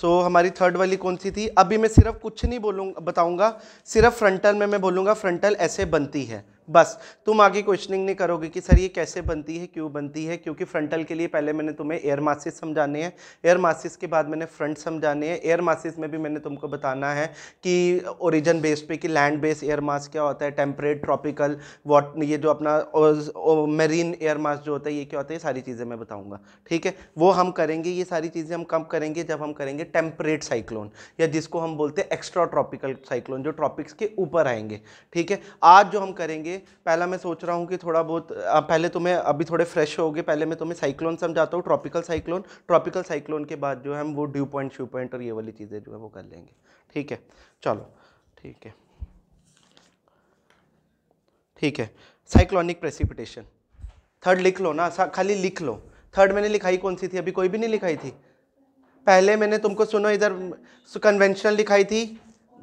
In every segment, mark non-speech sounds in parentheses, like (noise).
सो so, हमारी third वाली कौन सी थी अभी मैं सिर्फ कुछ नहीं बोलूँ बताऊँगा सिर्फ फ्रंटल में मैं बोलूँगा फ्रंटल ऐसे बनती है बस तुम आगे क्वेश्चनिंग नहीं करोगे कि सर ये कैसे बनती है क्यों बनती है क्योंकि फ्रंटल के लिए पहले मैंने तुम्हें एयर मासिस समझाने हैं एयर मासिस के बाद मैंने फ्रंट समझाने हैं एयर मासिस में भी मैंने तुमको बताना है कि ओरिजन बेस पे कि लैंड बेस एयर मास क्या होता है टेम्परेट ट्रॉपिकल वाट ये जो अपना मेरीन एयर मास जो होता है ये क्या होता है सारी चीज़ें मैं बताऊँगा ठीक है वो हम करेंगे ये सारी चीज़ें हम कम करेंगे जब हम करेंगे टेम्परेट साइक्लोन या जिसको हम बोलते हैं एक्स्ट्रा ट्रॉपिकल साइक्लोन जो ट्रॉपिक्स के ऊपर आएंगे ठीक है आज जो हम करेंगे लिए पहला मैं सोच रहा हूँ कि थोड़ा बहुत पहले तुम्हें तो अभी थोड़े फ्रेश होगे पहले मैं तुम्हें साइक्लोन समझाता हूँ ट्रॉपिकल साइक्लोन ट्रॉपिकल साइक्लोन के बाद जो है हम वो ड्यू पॉइंट श्यू पॉइंट और ये वाली चीज़ें जो है वो कर लेंगे ठीक है चलो ठीक है ठीक है साइक्लोनिक प्रेसिपिटेशन थर्ड लिख लो ना खाली लिख लो थर्ड मैंने लिखाई कौन सी थी अभी कोई भी नहीं लिखाई थी पहले मैंने तुमको सुनो इधर कन्वेंशनल लिखाई थी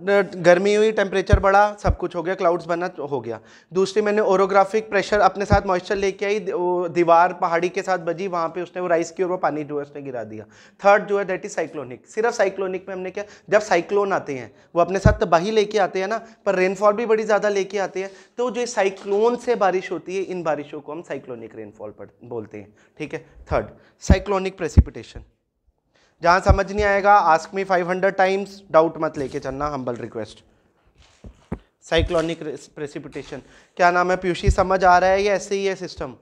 गर्मी हुई टेम्परेचर बढ़ा सब कुछ हो गया क्लाउड्स बनना हो गया दूसरी मैंने ओरोग्राफिक प्रेशर अपने साथ मॉइस्चर लेके आई दीवार पहाड़ी के साथ बजी वहाँ पे उसने वो राइस की और वो पानी जो है उसने गिरा दिया थर्ड जो है दैट इज़ साइक्लोनिक सिर्फ साइक्लोनिक में हमने क्या जब साइक्लोन आते हैं वो अपने साथ तबाही लेके आते हैं ना पर रेनफॉल भी बड़ी ज़्यादा लेके आते हैं तो जो साइक्लोन से बारिश होती है इन बारिशों को हम साइक्लोनिक रेनफॉल बोलते हैं ठीक है थर्ड साइक्लोनिक प्रेसिपिटेशन जहाँ समझ नहीं आएगा आस्क मी 500 टाइम्स डाउट मत लेके चलना हम्बल रिक्वेस्ट साइक्लोनिक प्रेसिपिटेशन क्या नाम है पीयूषी समझ आ रहा है या ऐसे ही है सिस्टम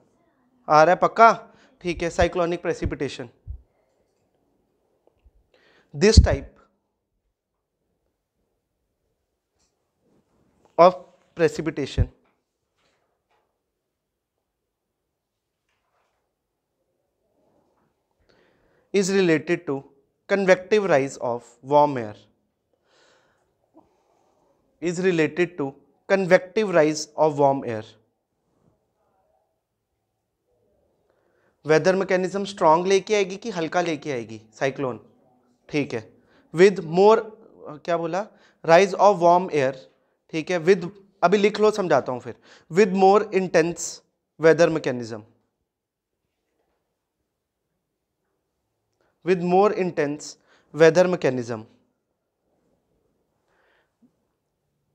आ रहा है पक्का ठीक है cyclonic precipitation this type of precipitation is related to convective rise of warm air is related to convective rise of warm air weather mechanism strong लेके आएगी कि हल्का लेके आएगी साइक्लोन ठीक है विद मोर क्या बोला राइज ऑफ वार्म एयर ठीक है विद अभी लिख लो समझाता हूँ फिर with more intense weather mechanism with more intense weather mechanism.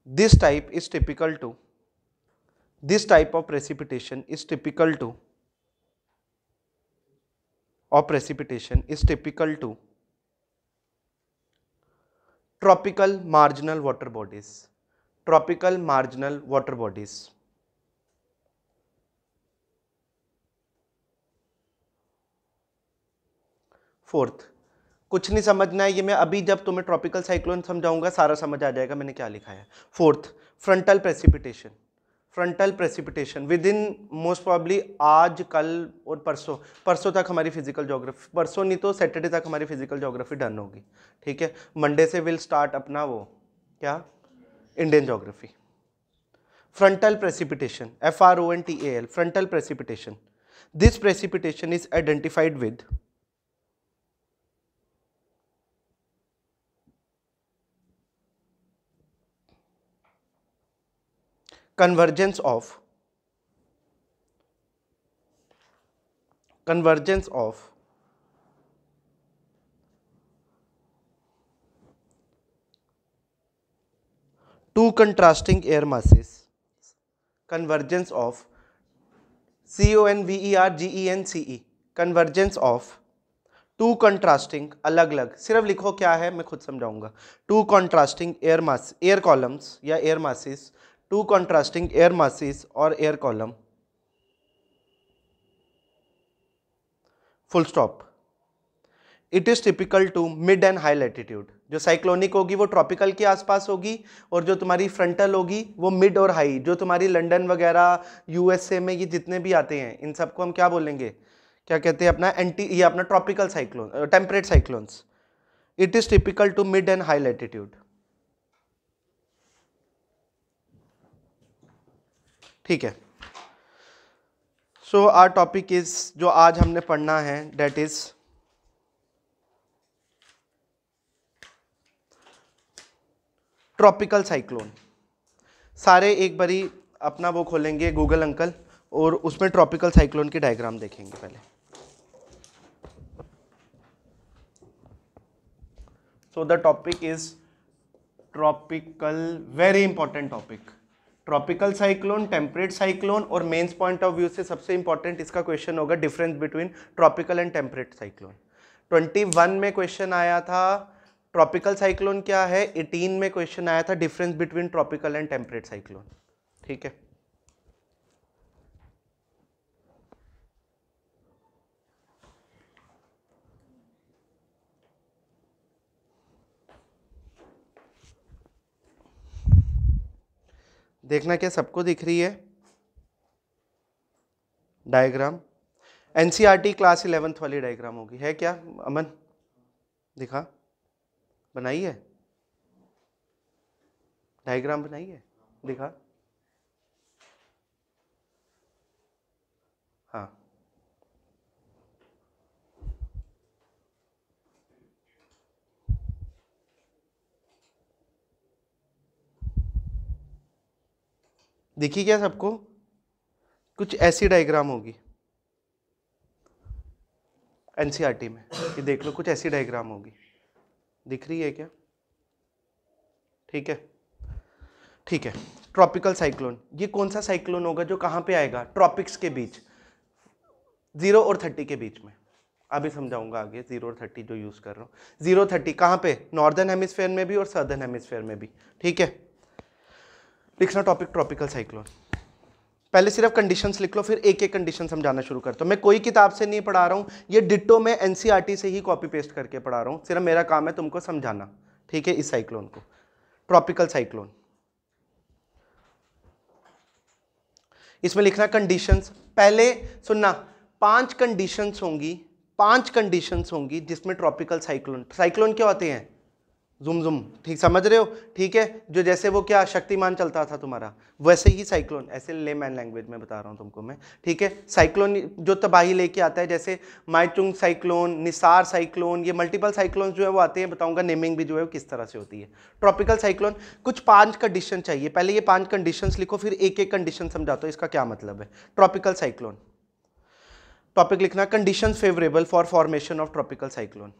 This type is typical to this type of precipitation is typical to or precipitation is typical to tropical marginal water bodies tropical marginal water bodies fourth कुछ नहीं समझना है ये मैं अभी जब तुम्हें tropical cyclone समझाऊंगा सारा समझ आ जाएगा मैंने क्या लिखा है fourth frontal precipitation frontal precipitation with in most probably आज कल और परसों परसों तक हमारी फिजिकल जोग्राफी परसों नहीं तो सैटरडे तक हमारी फिजिकल जोग्राफी डन होगी ठीक है मंडे से विल स्टार्ट अपना वो क्या Indian geography frontal precipitation F R O N T A L frontal precipitation this precipitation is identified with convergence of convergence of two contrasting air masses convergence of C O N V E R G E N C E convergence of two contrasting अलग अलग सिर्फ लिखो क्या है मैं खुद समझाऊंगा two contrasting air mass air columns या air masses two contrasting air masses और air column full stop it is typical to mid and high latitude जो साइक्लोनिक होगी वो ट्रॉपिकल के आसपास होगी और जो तुम्हारी फ्रंटल होगी वो मिड और हाई जो तुम्हारी लंदन वगैरह यूएसए में ये जितने भी आते हैं इन सबको हम क्या बोलेंगे क्या कहते हैं अपना एंटी ये अपना tropical cyclone temperate cyclones it is typical to mid and high latitude ठीक है सो आर टॉपिक इज जो आज हमने पढ़ना है डेट इज़ ट्रॉपिकल साइक्लोन सारे एक बारी अपना वो खोलेंगे गूगल अंकल और उसमें ट्रॉपिकल साइक्लोन की डायग्राम देखेंगे पहले so the topic is tropical very important topic tropical cyclone temperate cyclone और मेन्स पॉइंट ऑफ व्यू से सबसे इंपॉर्टेंट इसका क्वेश्चन होगा difference between tropical and temperate cyclone 21 में क्वेश्चन आया था ट्रॉपिकल साइक्लोन क्या है 18 में क्वेश्चन आया था difference between tropical and temperate cyclone ठीक है देखना क्या सबको दिख रही है डायग्राम एन क्लास इलेवेंथ वाली डायग्राम होगी है क्या अमन दिखा बनाई है डायग्राम बनाई है दिखा हाँ देखिए क्या सबको कुछ ऐसी डायग्राम होगी एन e में ये देख लो कुछ ऐसी डायग्राम होगी दिख रही है क्या ठीक है ठीक है ट्रॉपिकल साइक्लोन ये कौन सा साइक्लोन होगा जो कहाँ पे आएगा ट्रॉपिक्स के बीच जीरो और थर्टी के बीच में अभी समझाऊंगा आगे जीरो और थर्टी जो यूज़ कर रहा हूँ जीरो थर्टी कहाँ पे नॉर्दर्न हेमिस्फेयर में भी और सदर्न हेमिस्फेयर में भी ठीक है लिखना टॉपिक ट्रॉपिकल साइक्लोन पहले सिर्फ कंडीशंस लिख लो फिर एक एक कंडीशन समझाना शुरू करता हूँ मैं कोई किताब से नहीं पढ़ा रहा हूँ ये डिट्टो मैं एन e से ही कॉपी पेस्ट करके पढ़ा रहा हूँ सिर्फ मेरा काम है तुमको समझाना ठीक है इस साइक्लोन को ट्रॉपिकल साइक्लोन इसमें लिखना कंडीशंस पहले सुनना पांच कंडीशंस होंगी पांच कंडीशंस होंगी जिसमें ट्रॉपिकल साइक्लोन साइक्लोन क्या होते हैं जुम जुम ठीक समझ रहे हो ठीक है जो जैसे वो क्या शक्तिमान चलता था तुम्हारा वैसे ही साइक्लोन ऐसे ले मैन लैंग्वेज में बता रहा हूँ तुमको मैं ठीक है साइक्लोन जो तबाही लेके आता है जैसे माइचुंग साइक्लोन निसार साइक्लोन ये मल्टीपल साइक्लोन जो है वो आते हैं बताऊँगा नेमिंग भी जो है वो किस तरह से होती है ट्रॉपिकल साइक्लोन कुछ पाँच कंडीशन चाहिए पहले ये पाँच कंडीशन लिखो फिर एक एक कंडीशन समझा दो इसका क्या मतलब है ट्रॉपिकल साइक्लोन टॉपिक लिखना condition favourable for formation of tropical cyclone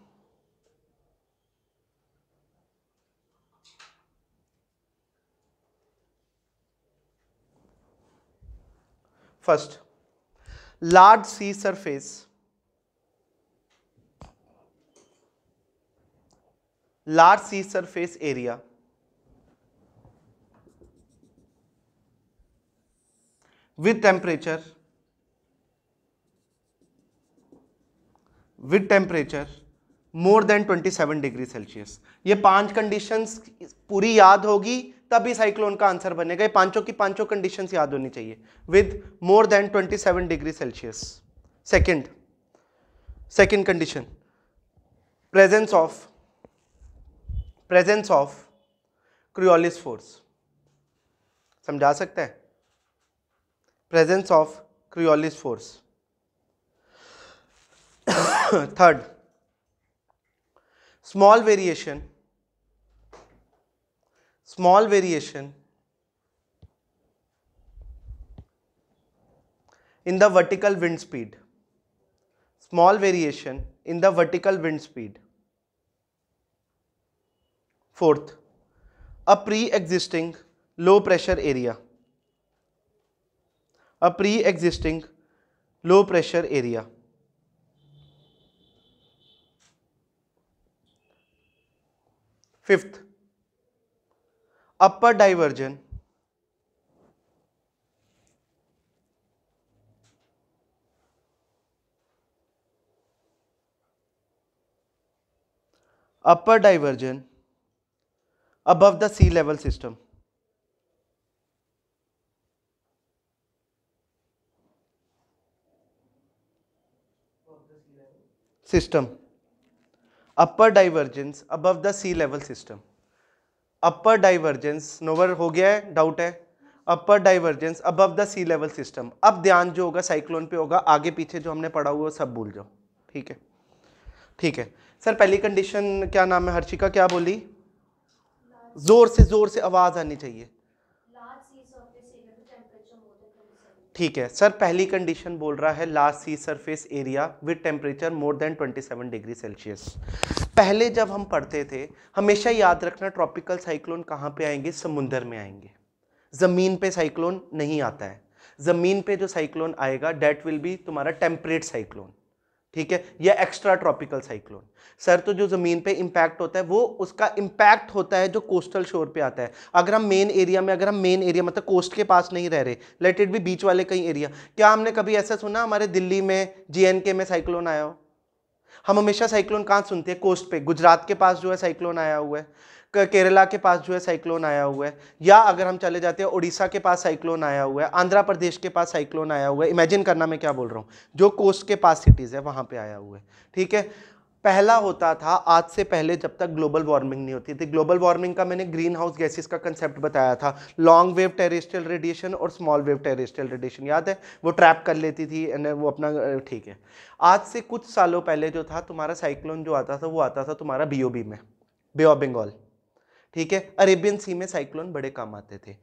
First, large sea surface. Large sea surface area. with temperature with temperature more than 27 degree celsius ये पांच conditions पूरी याद होगी तभी साइक्लोन का आंसर बनेगा ये पांचों की पांचों कंडीशन याद होनी चाहिए with more than 27 degree Celsius second second condition presence of presence of Coriolis force समझा सकते हैं presence of Coriolis force third small variation small variation in the vertical wind speed small variation in the vertical wind speed fourth a pre-existing low pressure area a pre-existing low pressure area fifth upper divergence upper divergence above the sea level system. System upper divergence above the sea level system. Upper divergence नोवर हो गया है doubt है upper divergence above the sea level system अब ध्यान जो होगा cyclone पे होगा आगे पीछे जो हमने पढ़ा हुआ सब भूल जाओ ठीक है ठीक है सर पहली कंडीशन क्या नाम है हर्षिका क्या बोली जोर से जोर से आवाज़ आनी चाहिए ठीक है सर पहली कंडीशन बोल रहा है large sea surface area with temperature more than 27 degree Celsius पहले जब हम पढ़ते थे हमेशा याद रखना ट्रॉपिकल साइक्लोन कहाँ पे आएंगे समुंदर में आएंगे ज़मीन पे साइक्लोन नहीं आता है ज़मीन पे जो साइक्लोन आएगा डेट विल बी तुम्हारा टेम्परेट साइक्लोन ठीक है या एक्स्ट्रा ट्रॉपिकल साइक्लोन सर तो जो ज़मीन पे इम्पैक्ट होता है वो उसका इम्पैक्ट होता है जो कोस्टल शोर पे आता है अगर हम मेन एरिया में अगर हम मेन एरिया मतलब कोस्ट के पास नहीं रह रहे लेट इट भी बीच वाले कई एरिया क्या हमने कभी ऐसा सुना हमारे दिल्ली में जीएनके में साइक्लोन आया हो हम हमेशा साइक्लोन कहाँ सुनते हैं कोस्ट पे गुजरात के पास जो है साइक्लोन आया हुआ है केरला के पास जो है साइक्लोन आया हुआ है या अगर हम चले जाते हैं उड़ीसा के पास साइक्लोन आया हुआ है आंध्र प्रदेश के पास साइक्लोन आया हुआ है इमेजिन करना मैं क्या बोल रहा हूँ जो कोस्ट के पास सिटीज़ है वहाँ पे आया हुआ है ठीक है पहला होता था आज से पहले जब तक ग्लोबल वार्मिंग नहीं होती थी ग्लोबल वार्मिंग का मैंने ग्रीन हाउस गैसेस का कंसेप्ट बताया था लॉन्ग वेव टेरेस्ट्रियल रेडिएशन और स्मॉल वेव टेरेस्ट्रियल रेडिएशन याद है वो ट्रैप कर लेती थी वो अपना ठीक है आज से कुछ सालों पहले जो था तुम्हारा साइक्लोन जो आता था वो आता था तुम्हारा बी में बे ऑफ बंगाल ठीक है अरेबियन सी में साइक्लोन बड़े काम आते थे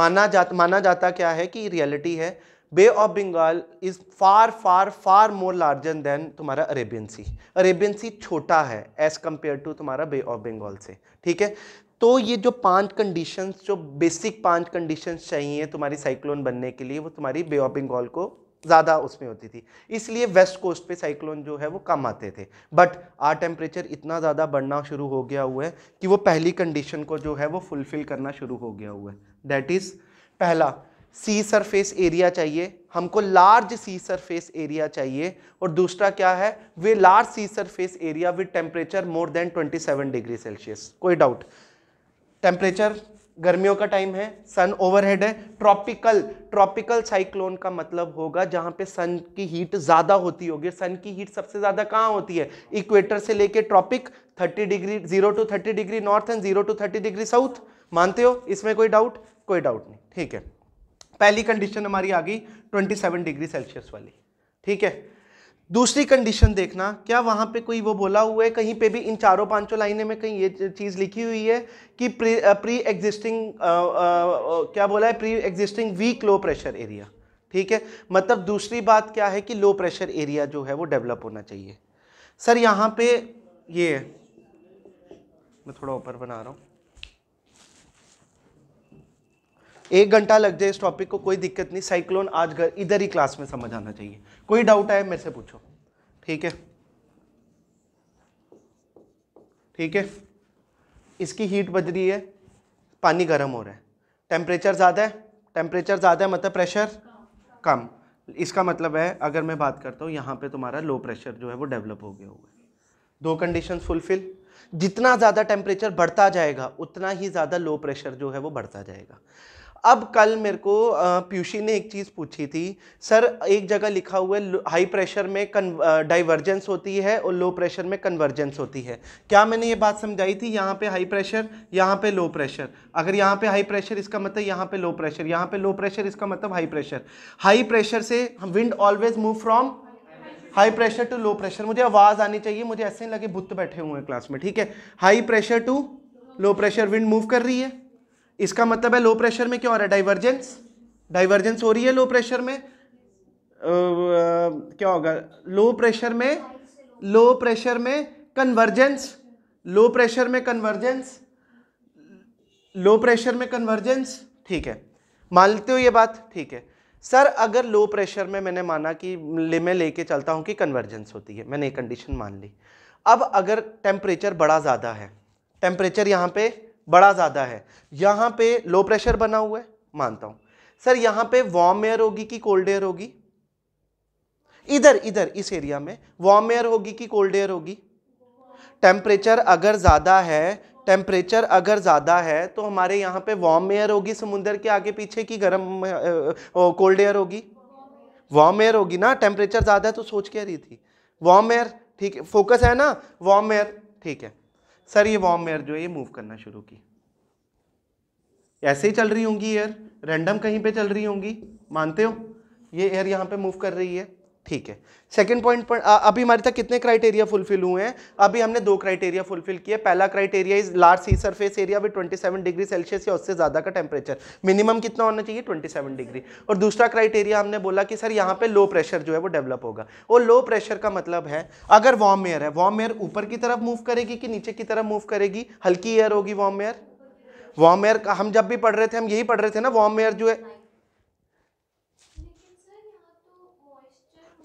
माना जा माना जाता क्या है कि रियलिटी है bay of Bengal is far far far more larger than तुम्हारा अरेबियन सी अरेबियन सी छोटा है एज कम्पेयर टू तुम्हारा बे ऑफ बंगाल से ठीक है तो ये जो पांच कंडीशंस जो बेसिक पांच कंडीशंस चाहिए तुम्हारी साइक्लोन बनने के लिए वो तुम्हारी बे ऑफ बंगाल को ज़्यादा उसमें होती थी इसलिए वेस्ट कोस्ट पे साइक्लोन जो है वो कम आते थे बट आज टेम्परेचर इतना ज़्यादा बढ़ना शुरू हो गया हुआ है कि वो पहली कंडीशन को जो है वो फुलफ़िल करना शुरू हो गया हुआ है दैट इज़ पहला सी सरफेस एरिया चाहिए हमको लार्ज सी सरफेस एरिया चाहिए और दूसरा क्या है वे large sea surface area with temperature more than 27 degree Celsius कोई डाउट टेम्परेचर गर्मियों का टाइम है सन ओवरहेड है ट्रॉपिकल ट्रॉपिकल साइक्लोन का मतलब होगा जहाँ पे सन की हीट ज़्यादा होती होगी सन की हीट सबसे ज़्यादा कहाँ होती है इक्वेटर से लेके tropic 30 degree zero to 30 degree north and zero to 30 degree south मानते हो इसमें कोई डाउट कोई डाउट नहीं ठीक है पहली कंडीशन हमारी आ गई ट्वेंटी डिग्री सेल्सियस वाली ठीक है दूसरी कंडीशन देखना क्या वहाँ पे कोई वो बोला हुआ है कहीं पे भी इन चारों पांचों लाइनें में कहीं ये चीज़ लिखी हुई है कि प्री प्री एग्जिस्टिंग क्या बोला है pre existing weak low pressure area ठीक है मतलब दूसरी बात क्या है कि लो प्रेशर एरिया जो है वो डेवलप होना चाहिए सर यहाँ पे ये मैं थोड़ा ऊपर बना रहा हूँ एक घंटा लग जाए इस टॉपिक को कोई दिक्कत नहीं साइक्लोन आज घर इधर ही क्लास में समझ आना चाहिए कोई डाउट आए मेरे से पूछो ठीक है ठीक है इसकी हीट बज रही है पानी गर्म हो रहा है टेम्परेचर ज़्यादा है टेम्परेचर ज़्यादा है मतलब प्रेशर कम इसका मतलब है अगर मैं बात करता हूँ यहाँ पे तुम्हारा लो प्रेशर जो है वो डेवलप हो गया हुआ है दो कंडीशन फुलफिल जितना ज़्यादा टेम्परेचर बढ़ता जाएगा उतना ही ज़्यादा लो प्रेशर जो है वो बढ़ता जाएगा अब कल मेरे को पीयूषी ने एक चीज़ पूछी थी सर एक जगह लिखा हुआ है हाई प्रेशर में डाइवर्जेंस होती है और लो प्रेशर में कन्वर्जेंस होती है क्या मैंने ये बात समझाई थी यहाँ पे हाई प्रेशर यहाँ पे लो प्रेशर अगर यहाँ पे हाई प्रेशर इसका मतलब यहाँ पे लो प्रेशर यहाँ पे लो प्रेशर इसका मतलब हाई प्रेशर हाई प्रेशर से wind always move from high pressure to low pressure मुझे आवाज़ आनी चाहिए मुझे ऐसे नहीं लगे भुत बैठे हुए हैं क्लास में ठीक है high pressure to low pressure wind move कर रही है इसका मतलब है लो प्रेशर में क्या हो रहा है डाइवर्जेंस डाइवर्जेंस हो रही है लो प्रेशर में आ, क्या होगा लो प्रेशर में लो प्रेशर में कन्वर्जेंस लो प्रेशर में कन्वर्जेंस लो प्रेशर में कन्वर्जेंस ठीक है मान लेते हो ये बात ठीक है सर अगर लो प्रेशर में मैंने माना कि ले मैं लेके चलता हूँ कि कन्वर्जेंस होती है मैंने ये कंडीशन मान ली अब अगर टेम्परेचर बड़ा ज़्यादा है टेम्परेचर यहाँ पे बड़ा ज़्यादा है यहाँ पे लो प्रेशर बना हुआ है मानता हूँ सर यहाँ पे वार्म एयर होगी कि कोल्ड एयर होगी इधर इधर इस एरिया में वार्म एयर होगी कि कोल्ड एयर होगी टेम्परेचर अगर ज़्यादा है टेम्परेचर अगर ज़्यादा है तो हमारे यहाँ पे वार्म एयर होगी समुंदर के आगे पीछे की गर्म कोल्ड एयर होगी वार्म एयर होगी ना टेम्परेचर ज़्यादा है तो सोच के रही थी वार्म एयर ठीक है फोकस है ना वार्म एयर ठीक है सर ये वार्म एयर जो है ये मूव करना शुरू की ऐसे ही चल रही होंगी एयर रैंडम कहीं पे चल रही होंगी मानते हो ये एयर यहाँ पे मूव कर रही है ठीक है सेकंड पॉइंट पर अभी हमारे तक कितने क्राइटेरिया फुलफिल हुए हैं अभी हमने दो क्राइटेरिया फुलफिल किए पहला criteria is large sea surface area with 27 degree Celsius या उससे ज़्यादा का टेम्परेचर मिनिमम कितना होना चाहिए 27 डिग्री और दूसरा क्राइटेरिया हमने बोला कि सर यहाँ पे लो प्रेशर जो है वो डेवलप होगा और लो प्रेशर का मतलब है अगर वार्म एयर है वार्म एयर ऊपर की तरफ मूव करेगी कि नीचे की तरफ मूव करेगी हल्की एयर होगी वार्म एयर वार्म एयर हम जब भी पढ़ रहे थे हम यही पढ़ रहे थे ना वार्म एयर जो है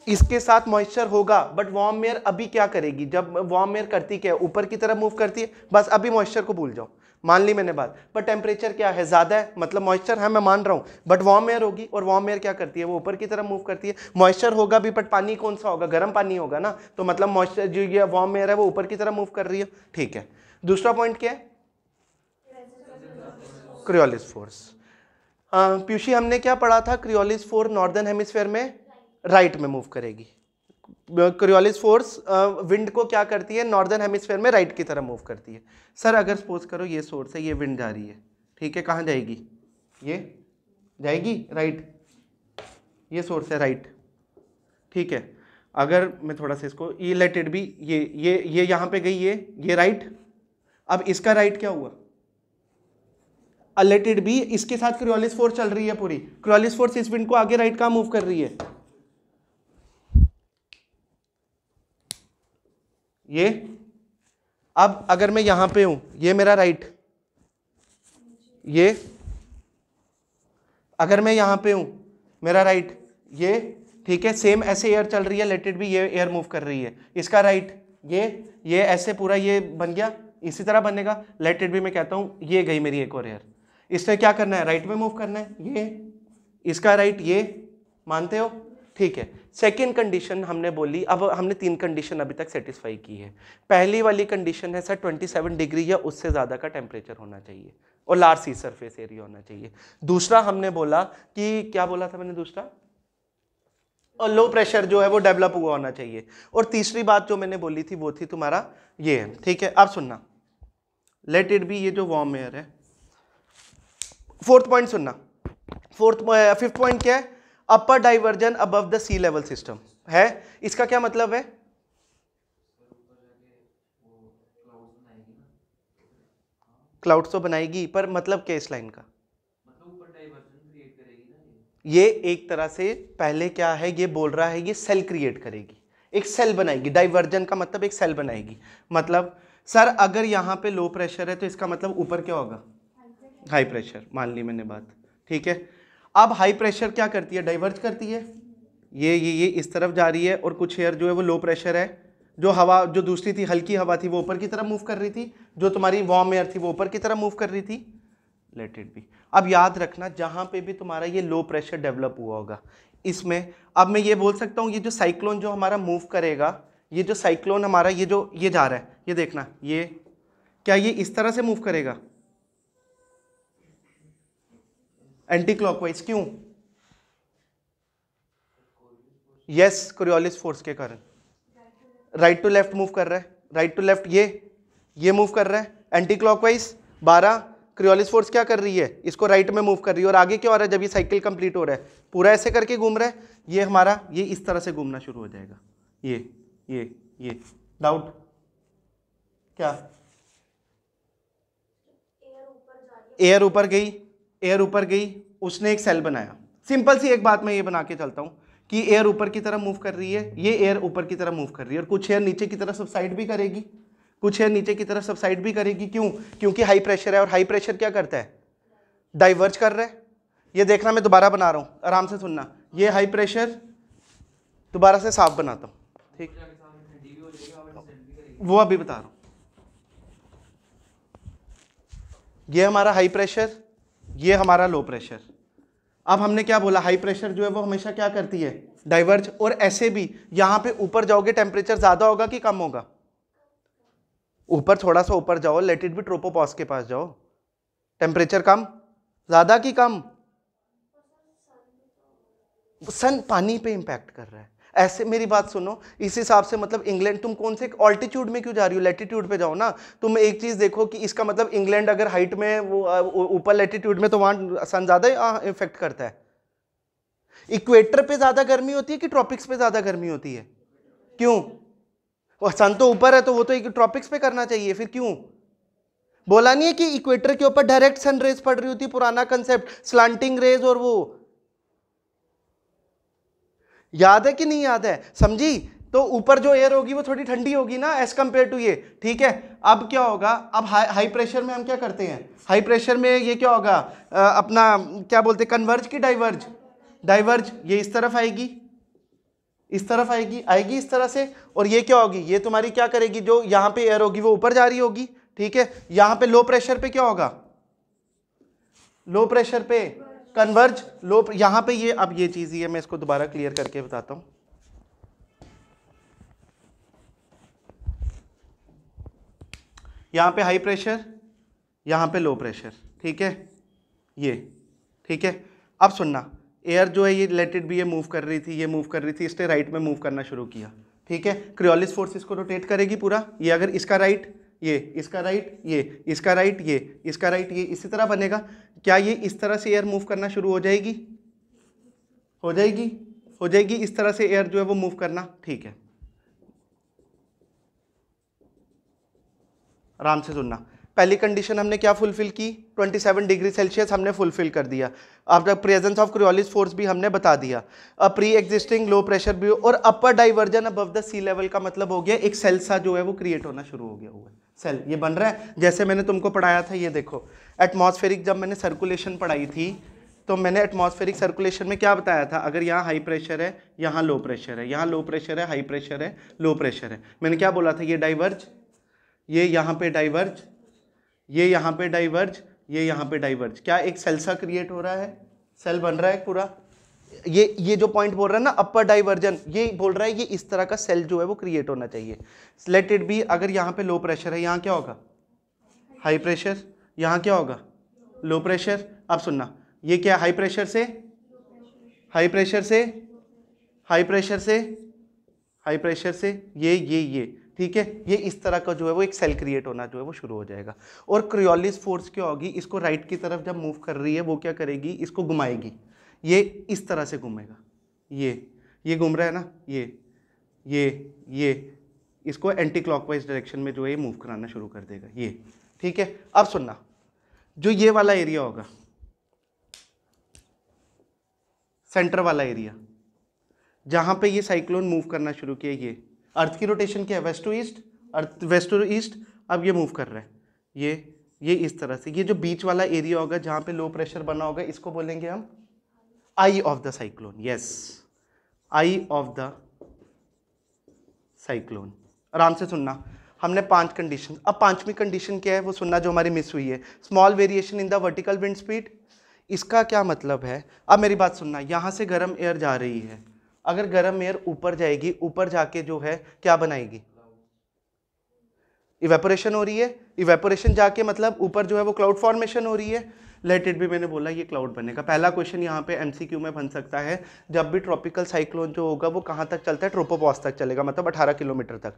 इसके साथ मॉइस्चर होगा बट वार्म एयर अभी क्या करेगी जब वार्म एयर करती क्या है ऊपर की तरफ मूव करती है बस अभी मॉइस्चर को भूल जाओ मान ली मैंने बात बट टेम्परेचर क्या है ज़्यादा है मतलब मॉइस्चर है मैं मान रहा हूँ बट वार्म एयर होगी और वार्म एयर क्या करती है वो ऊपर की तरफ मूव करती है मॉइस्चर होगा भी बट पानी कौन सा होगा गर्म पानी होगा ना तो मतलब मॉइस्चर जो ये वार्म एयर है वो ऊपर की तरफ मूव कर रही है ठीक है दूसरा पॉइंट क्या है क्रियोलिस फोर्स पीयूषी हमने क्या पढ़ा था क्रियोलिस फोर नॉर्दर्न हेमिसफेयर में राइट में मूव करेगी क्रियोलिस फोर्स विंड को क्या करती है नॉर्दर्न हेमिस्फेयर में राइट की तरफ मूव करती है सर अगर सपोज करो ये सोर्स है ये विंड जा रही है ठीक है कहाँ जाएगी ये जाएगी राइट ये सोर्स है राइट ठीक है अगर मैं थोड़ा सा इसको ये लेट इट भी ये ये ये यहाँ पे गई ये ये राइट अब इसका राइट क्या हुआ अलेटेड भी इसके साथ क्रियोलिस फोर्स चल रही है पूरी क्रियोलिस फोर्स इस विंड को आगे राइट कहाँ मूव कर रही है ये अब अगर मैं यहां पे हूं ये मेरा राइट ये अगर मैं यहां पे हूं मेरा राइट ये ठीक है सेम ऐसे एयर चल रही है लेटेड भी ये एयर मूव कर रही है इसका राइट ये ये ऐसे पूरा ये बन गया इसी तरह बनेगा लेटेड भी मैं कहता हूँ ये गई मेरी एक और एयर इससे क्या करना है राइट में मूव करना है ये इसका राइट ये मानते हो ठीक है सेकेंड कंडीशन हमने बोली अब हमने तीन कंडीशन अभी तक सेटिस्फाई की है पहली वाली कंडीशन है सर 27 डिग्री या उससे ज़्यादा का टेम्परेचर होना चाहिए और लार्ज सी सरफेस एरिया होना चाहिए दूसरा हमने बोला कि क्या बोला था मैंने दूसरा और लो प्रेशर जो है वो डेवलप हुआ होना चाहिए और तीसरी बात जो मैंने बोली थी वो थी तुम्हारा ये है ठीक है अब सुनना लेट इट बी ये जो वार्म एयर है फोर्थ पॉइंट सुनना फोर्थ फिफ्थ पॉइंट क्या है upper divergence above the sea level system है इसका क्या मतलब है क्लाउड्स तो बनाएगी पर मतलब क्या इस लाइन का ये एक तरह से पहले क्या है ये बोल रहा है ये सेल क्रिएट करेगी एक सेल बनाएगी डाइवर्जन का मतलब एक सेल बनाएगी मतलब सर अगर यहाँ पे लो प्रेशर है तो इसका मतलब ऊपर क्या होगा हाई प्रेशर मान ली मैंने बात ठीक है अब हाई प्रेशर क्या करती है डाइवर्ज करती है ये ये ये इस तरफ जा रही है और कुछ एयर जो है वो लो प्रेशर है जो हवा जो दूसरी थी हल्की हवा थी वो ऊपर की तरफ मूव कर रही थी जो तुम्हारी वार्म एयर थी वो ऊपर की तरफ मूव कर रही थी लेट इट बी अब याद रखना जहाँ पे भी तुम्हारा ये लो प्रेशर डेवलप हुआ होगा इसमें अब मैं ये बोल सकता हूँ ये जो साइक्लोन जो हमारा मूव करेगा ये जो साइक्लोन हमारा ये जो ये जा रहा है ये देखना ये क्या ये इस तरह से मूव करेगा एंटी क्लॉकवाइज क्यों यस कोरियोलिस फोर्स के कारण राइट टू लेफ्ट मूव कर रहा है राइट टू लेफ्ट ये ये मूव कर रहा है एंटी क्लॉकवाइज बारह क्रियोलिस फोर्स क्या कर रही है इसको राइट right में मूव कर रही है और आगे क्या हो रहा है जब ये साइकिल कंप्लीट हो रहा है पूरा ऐसे करके घूम रहा है ये हमारा ये इस तरह से घूमना शुरू हो जाएगा ये ये ये डाउट क्या एयर ऊपर गई एयर ऊपर गई उसने एक सेल बनाया सिंपल सी एक बात मैं ये बना के चलता हूँ कि एयर ऊपर की तरफ मूव कर रही है ये एयर ऊपर की तरफ मूव कर रही है और कुछ एयर नीचे की तरफ सबसाइड भी करेगी कुछ एयर नीचे की तरफ सबसाइड भी करेगी क्यों क्योंकि हाई प्रेशर है और हाई प्रेशर क्या करता है डाइवर्ज कर रहा है ये देखना मैं दोबारा बना रहा हूँ आराम से सुनना ये हाई प्रेशर दोबारा से साफ बनाता हूँ ठीक वो अभी बता रहा हूँ ये हमारा हाई प्रेशर ये हमारा लो प्रेशर अब हमने क्या बोला हाई प्रेशर जो है वो हमेशा क्या करती है डाइवर्ज और ऐसे भी यहाँ पे ऊपर जाओगे टेम्परेचर ज़्यादा होगा कि कम होगा ऊपर थोड़ा सा ऊपर जाओ लेट इट भी ट्रोपोपॉस के पास जाओ टेम्परेचर कम ज़्यादा कि कम सन पानी पे इम्पैक्ट कर रहा है ऐसे मेरी बात सुनो इस हिसाब से मतलब इंग्लैंड तुम कौन से ऑल्टीट्यूड में क्यों जा रही हो लेटीट्यूड पे जाओ ना तुम तो एक चीज़ देखो कि इसका मतलब इंग्लैंड अगर हाइट में वो ऊपर लेटीट्यूड में तो वहाँ सन ज़्यादा इफेक्ट करता है इक्वेटर पे ज़्यादा गर्मी होती है कि ट्रॉपिक्स पे ज़्यादा गर्मी होती है क्यों सन तो ऊपर है तो वो तो ट्रॉपिक्स पे करना चाहिए फिर क्यों बोला नहीं है कि इक्वेटर के ऊपर डायरेक्ट सन रेज पड़ रही होती पुराना कंसेप्ट स्लांटिंग रेज और वो याद है कि नहीं याद है समझी तो ऊपर जो एयर होगी वो थोड़ी ठंडी होगी ना एज कम्पेयर टू ये ठीक है अब क्या होगा अब हाई हाई प्रेशर में हम क्या करते हैं हाई प्रेशर में ये क्या होगा आ, अपना क्या बोलते हैं कन्वर्ज की डाइवर्ज डाइवर्ज ये इस तरफ आएगी इस तरफ आएगी आएगी इस तरह से और ये क्या होगी ये तुम्हारी क्या करेगी जो यहाँ पे एयर होगी वो ऊपर जा रही होगी ठीक है यहाँ पे लो प्रेशर पे क्या होगा लो प्रेशर पे कन्वर्ज लो यहाँ पे ये अब ये चीज़ ही है मैं इसको दोबारा क्लियर करके बताता हूँ यहाँ पे हाई प्रेशर यहाँ पे लो प्रेशर ठीक है ये ठीक है अब सुनना एयर जो है ये रिलेटेड भी ये मूव कर रही थी ये मूव कर रही थी इसने राइट में मूव करना शुरू किया ठीक है क्रियोलिस फोर्स इसको रोटेट करेगी पूरा ये अगर इसका राइट ये इसका राइट ये इसका राइट ये इसका राइट ये इसी तरह बनेगा क्या ये इस तरह से एयर मूव करना शुरू हो जाएगी हो जाएगी हो जाएगी इस तरह से एयर जो है वो मूव करना ठीक है आराम से सुनना पहली कंडीशन हमने क्या फुलफिल की 27 डिग्री सेल्सियस हमने फुलफिल कर दिया अब प्रेजेंस ऑफ क्रियोलिस फोर्स भी हमने बता दिया अब प्री एग्जिस्टिंग लो प्रेशर भी और upper divergence above the sea level का मतलब हो गया एक सेल्सा जो है वो क्रिएट होना शुरू हो गया हुआ है सेल ये बन रहा है जैसे मैंने तुमको पढ़ाया था ये देखो एटमॉस्फेरिक जब मैंने सर्कुलेशन पढ़ाई थी तो मैंने एटमॉस्फेरिक सर्कुलेशन में क्या बताया था अगर यहाँ हाई प्रेशर है यहाँ लो प्रेशर है यहाँ लो प्रेशर है हाई प्रेशर है लो प्रेशर है मैंने क्या बोला था ये डाइवर्ज ये यहाँ पे डाइवर्ज ये यहाँ पे डाइवर्ज ये यहाँ पे डाइवर्ज क्या एक सेल सा क्रिएट हो रहा है सेल बन रहा है पूरा ये ये जो पॉइंट बोल रहा है ना अपर डाइवर्जन ये बोल रहा है ये इस तरह का सेल जो है वो क्रिएट होना चाहिए लेट इट बी अगर यहाँ पे लो प्रेशर है यहाँ क्या होगा हाई प्रेशर यहाँ क्या होगा लो प्रेशर आप सुनना ये क्या हाई प्रेशर से हाई प्रेशर से हाई प्रेशर से हाई प्रेशर से ये ये ये ठीक है ये इस तरह का जो है वो एक सेल क्रिएट होना जो है वो शुरू हो जाएगा और क्रियोलिस फोर्स क्या होगी इसको राइट की तरफ जब मूव कर रही है वो क्या करेगी इसको घुमाएगी ये इस तरह से घूमेगा ये ये घूम रहा है ना ये ये ये इसको एंटी क्लॉकवाइज डायरेक्शन में जो है मूव कराना शुरू कर देगा ये ठीक है अब सुनना जो ये वाला एरिया होगा सेंटर वाला एरिया जहाँ पे ये साइक्लोन मूव करना शुरू किया ये अर्थ की रोटेशन क्या है west to east earth west to east अब ये मूव कर रहा है ये ये इस तरह से ये जो बीच वाला एरिया होगा जहाँ पे लो प्रेशर बना होगा इसको बोलेंगे हम eye of the cyclone yes eye of the cyclone आराम से सुनना हमने पांच कंडीशन अब पांचवी कंडीशन क्या है वो सुनना जो हमारी मिस हुई है small variation in the vertical wind speed इसका क्या मतलब है अब मेरी बात सुनना यहाँ से गर्म एयर जा रही है अगर गर्म एयर ऊपर जाएगी ऊपर जाके जो है क्या बनाएगी इवेपोरेशन हो रही है इवेपोरेशन जाके मतलब ऊपर जो है वो क्लाउड फॉर्मेशन हो रही है रिलेटेड भी मैंने बोला ये क्लाउड बनेगा पहला क्वेश्चन यहाँ पे एमसीक्यू में बन सकता है जब भी ट्रॉपिकल साइक्लोन जो होगा वो कहाँ तक चलता है ट्रोपोपॉस तक चलेगा मतलब अठारह किलोमीटर तक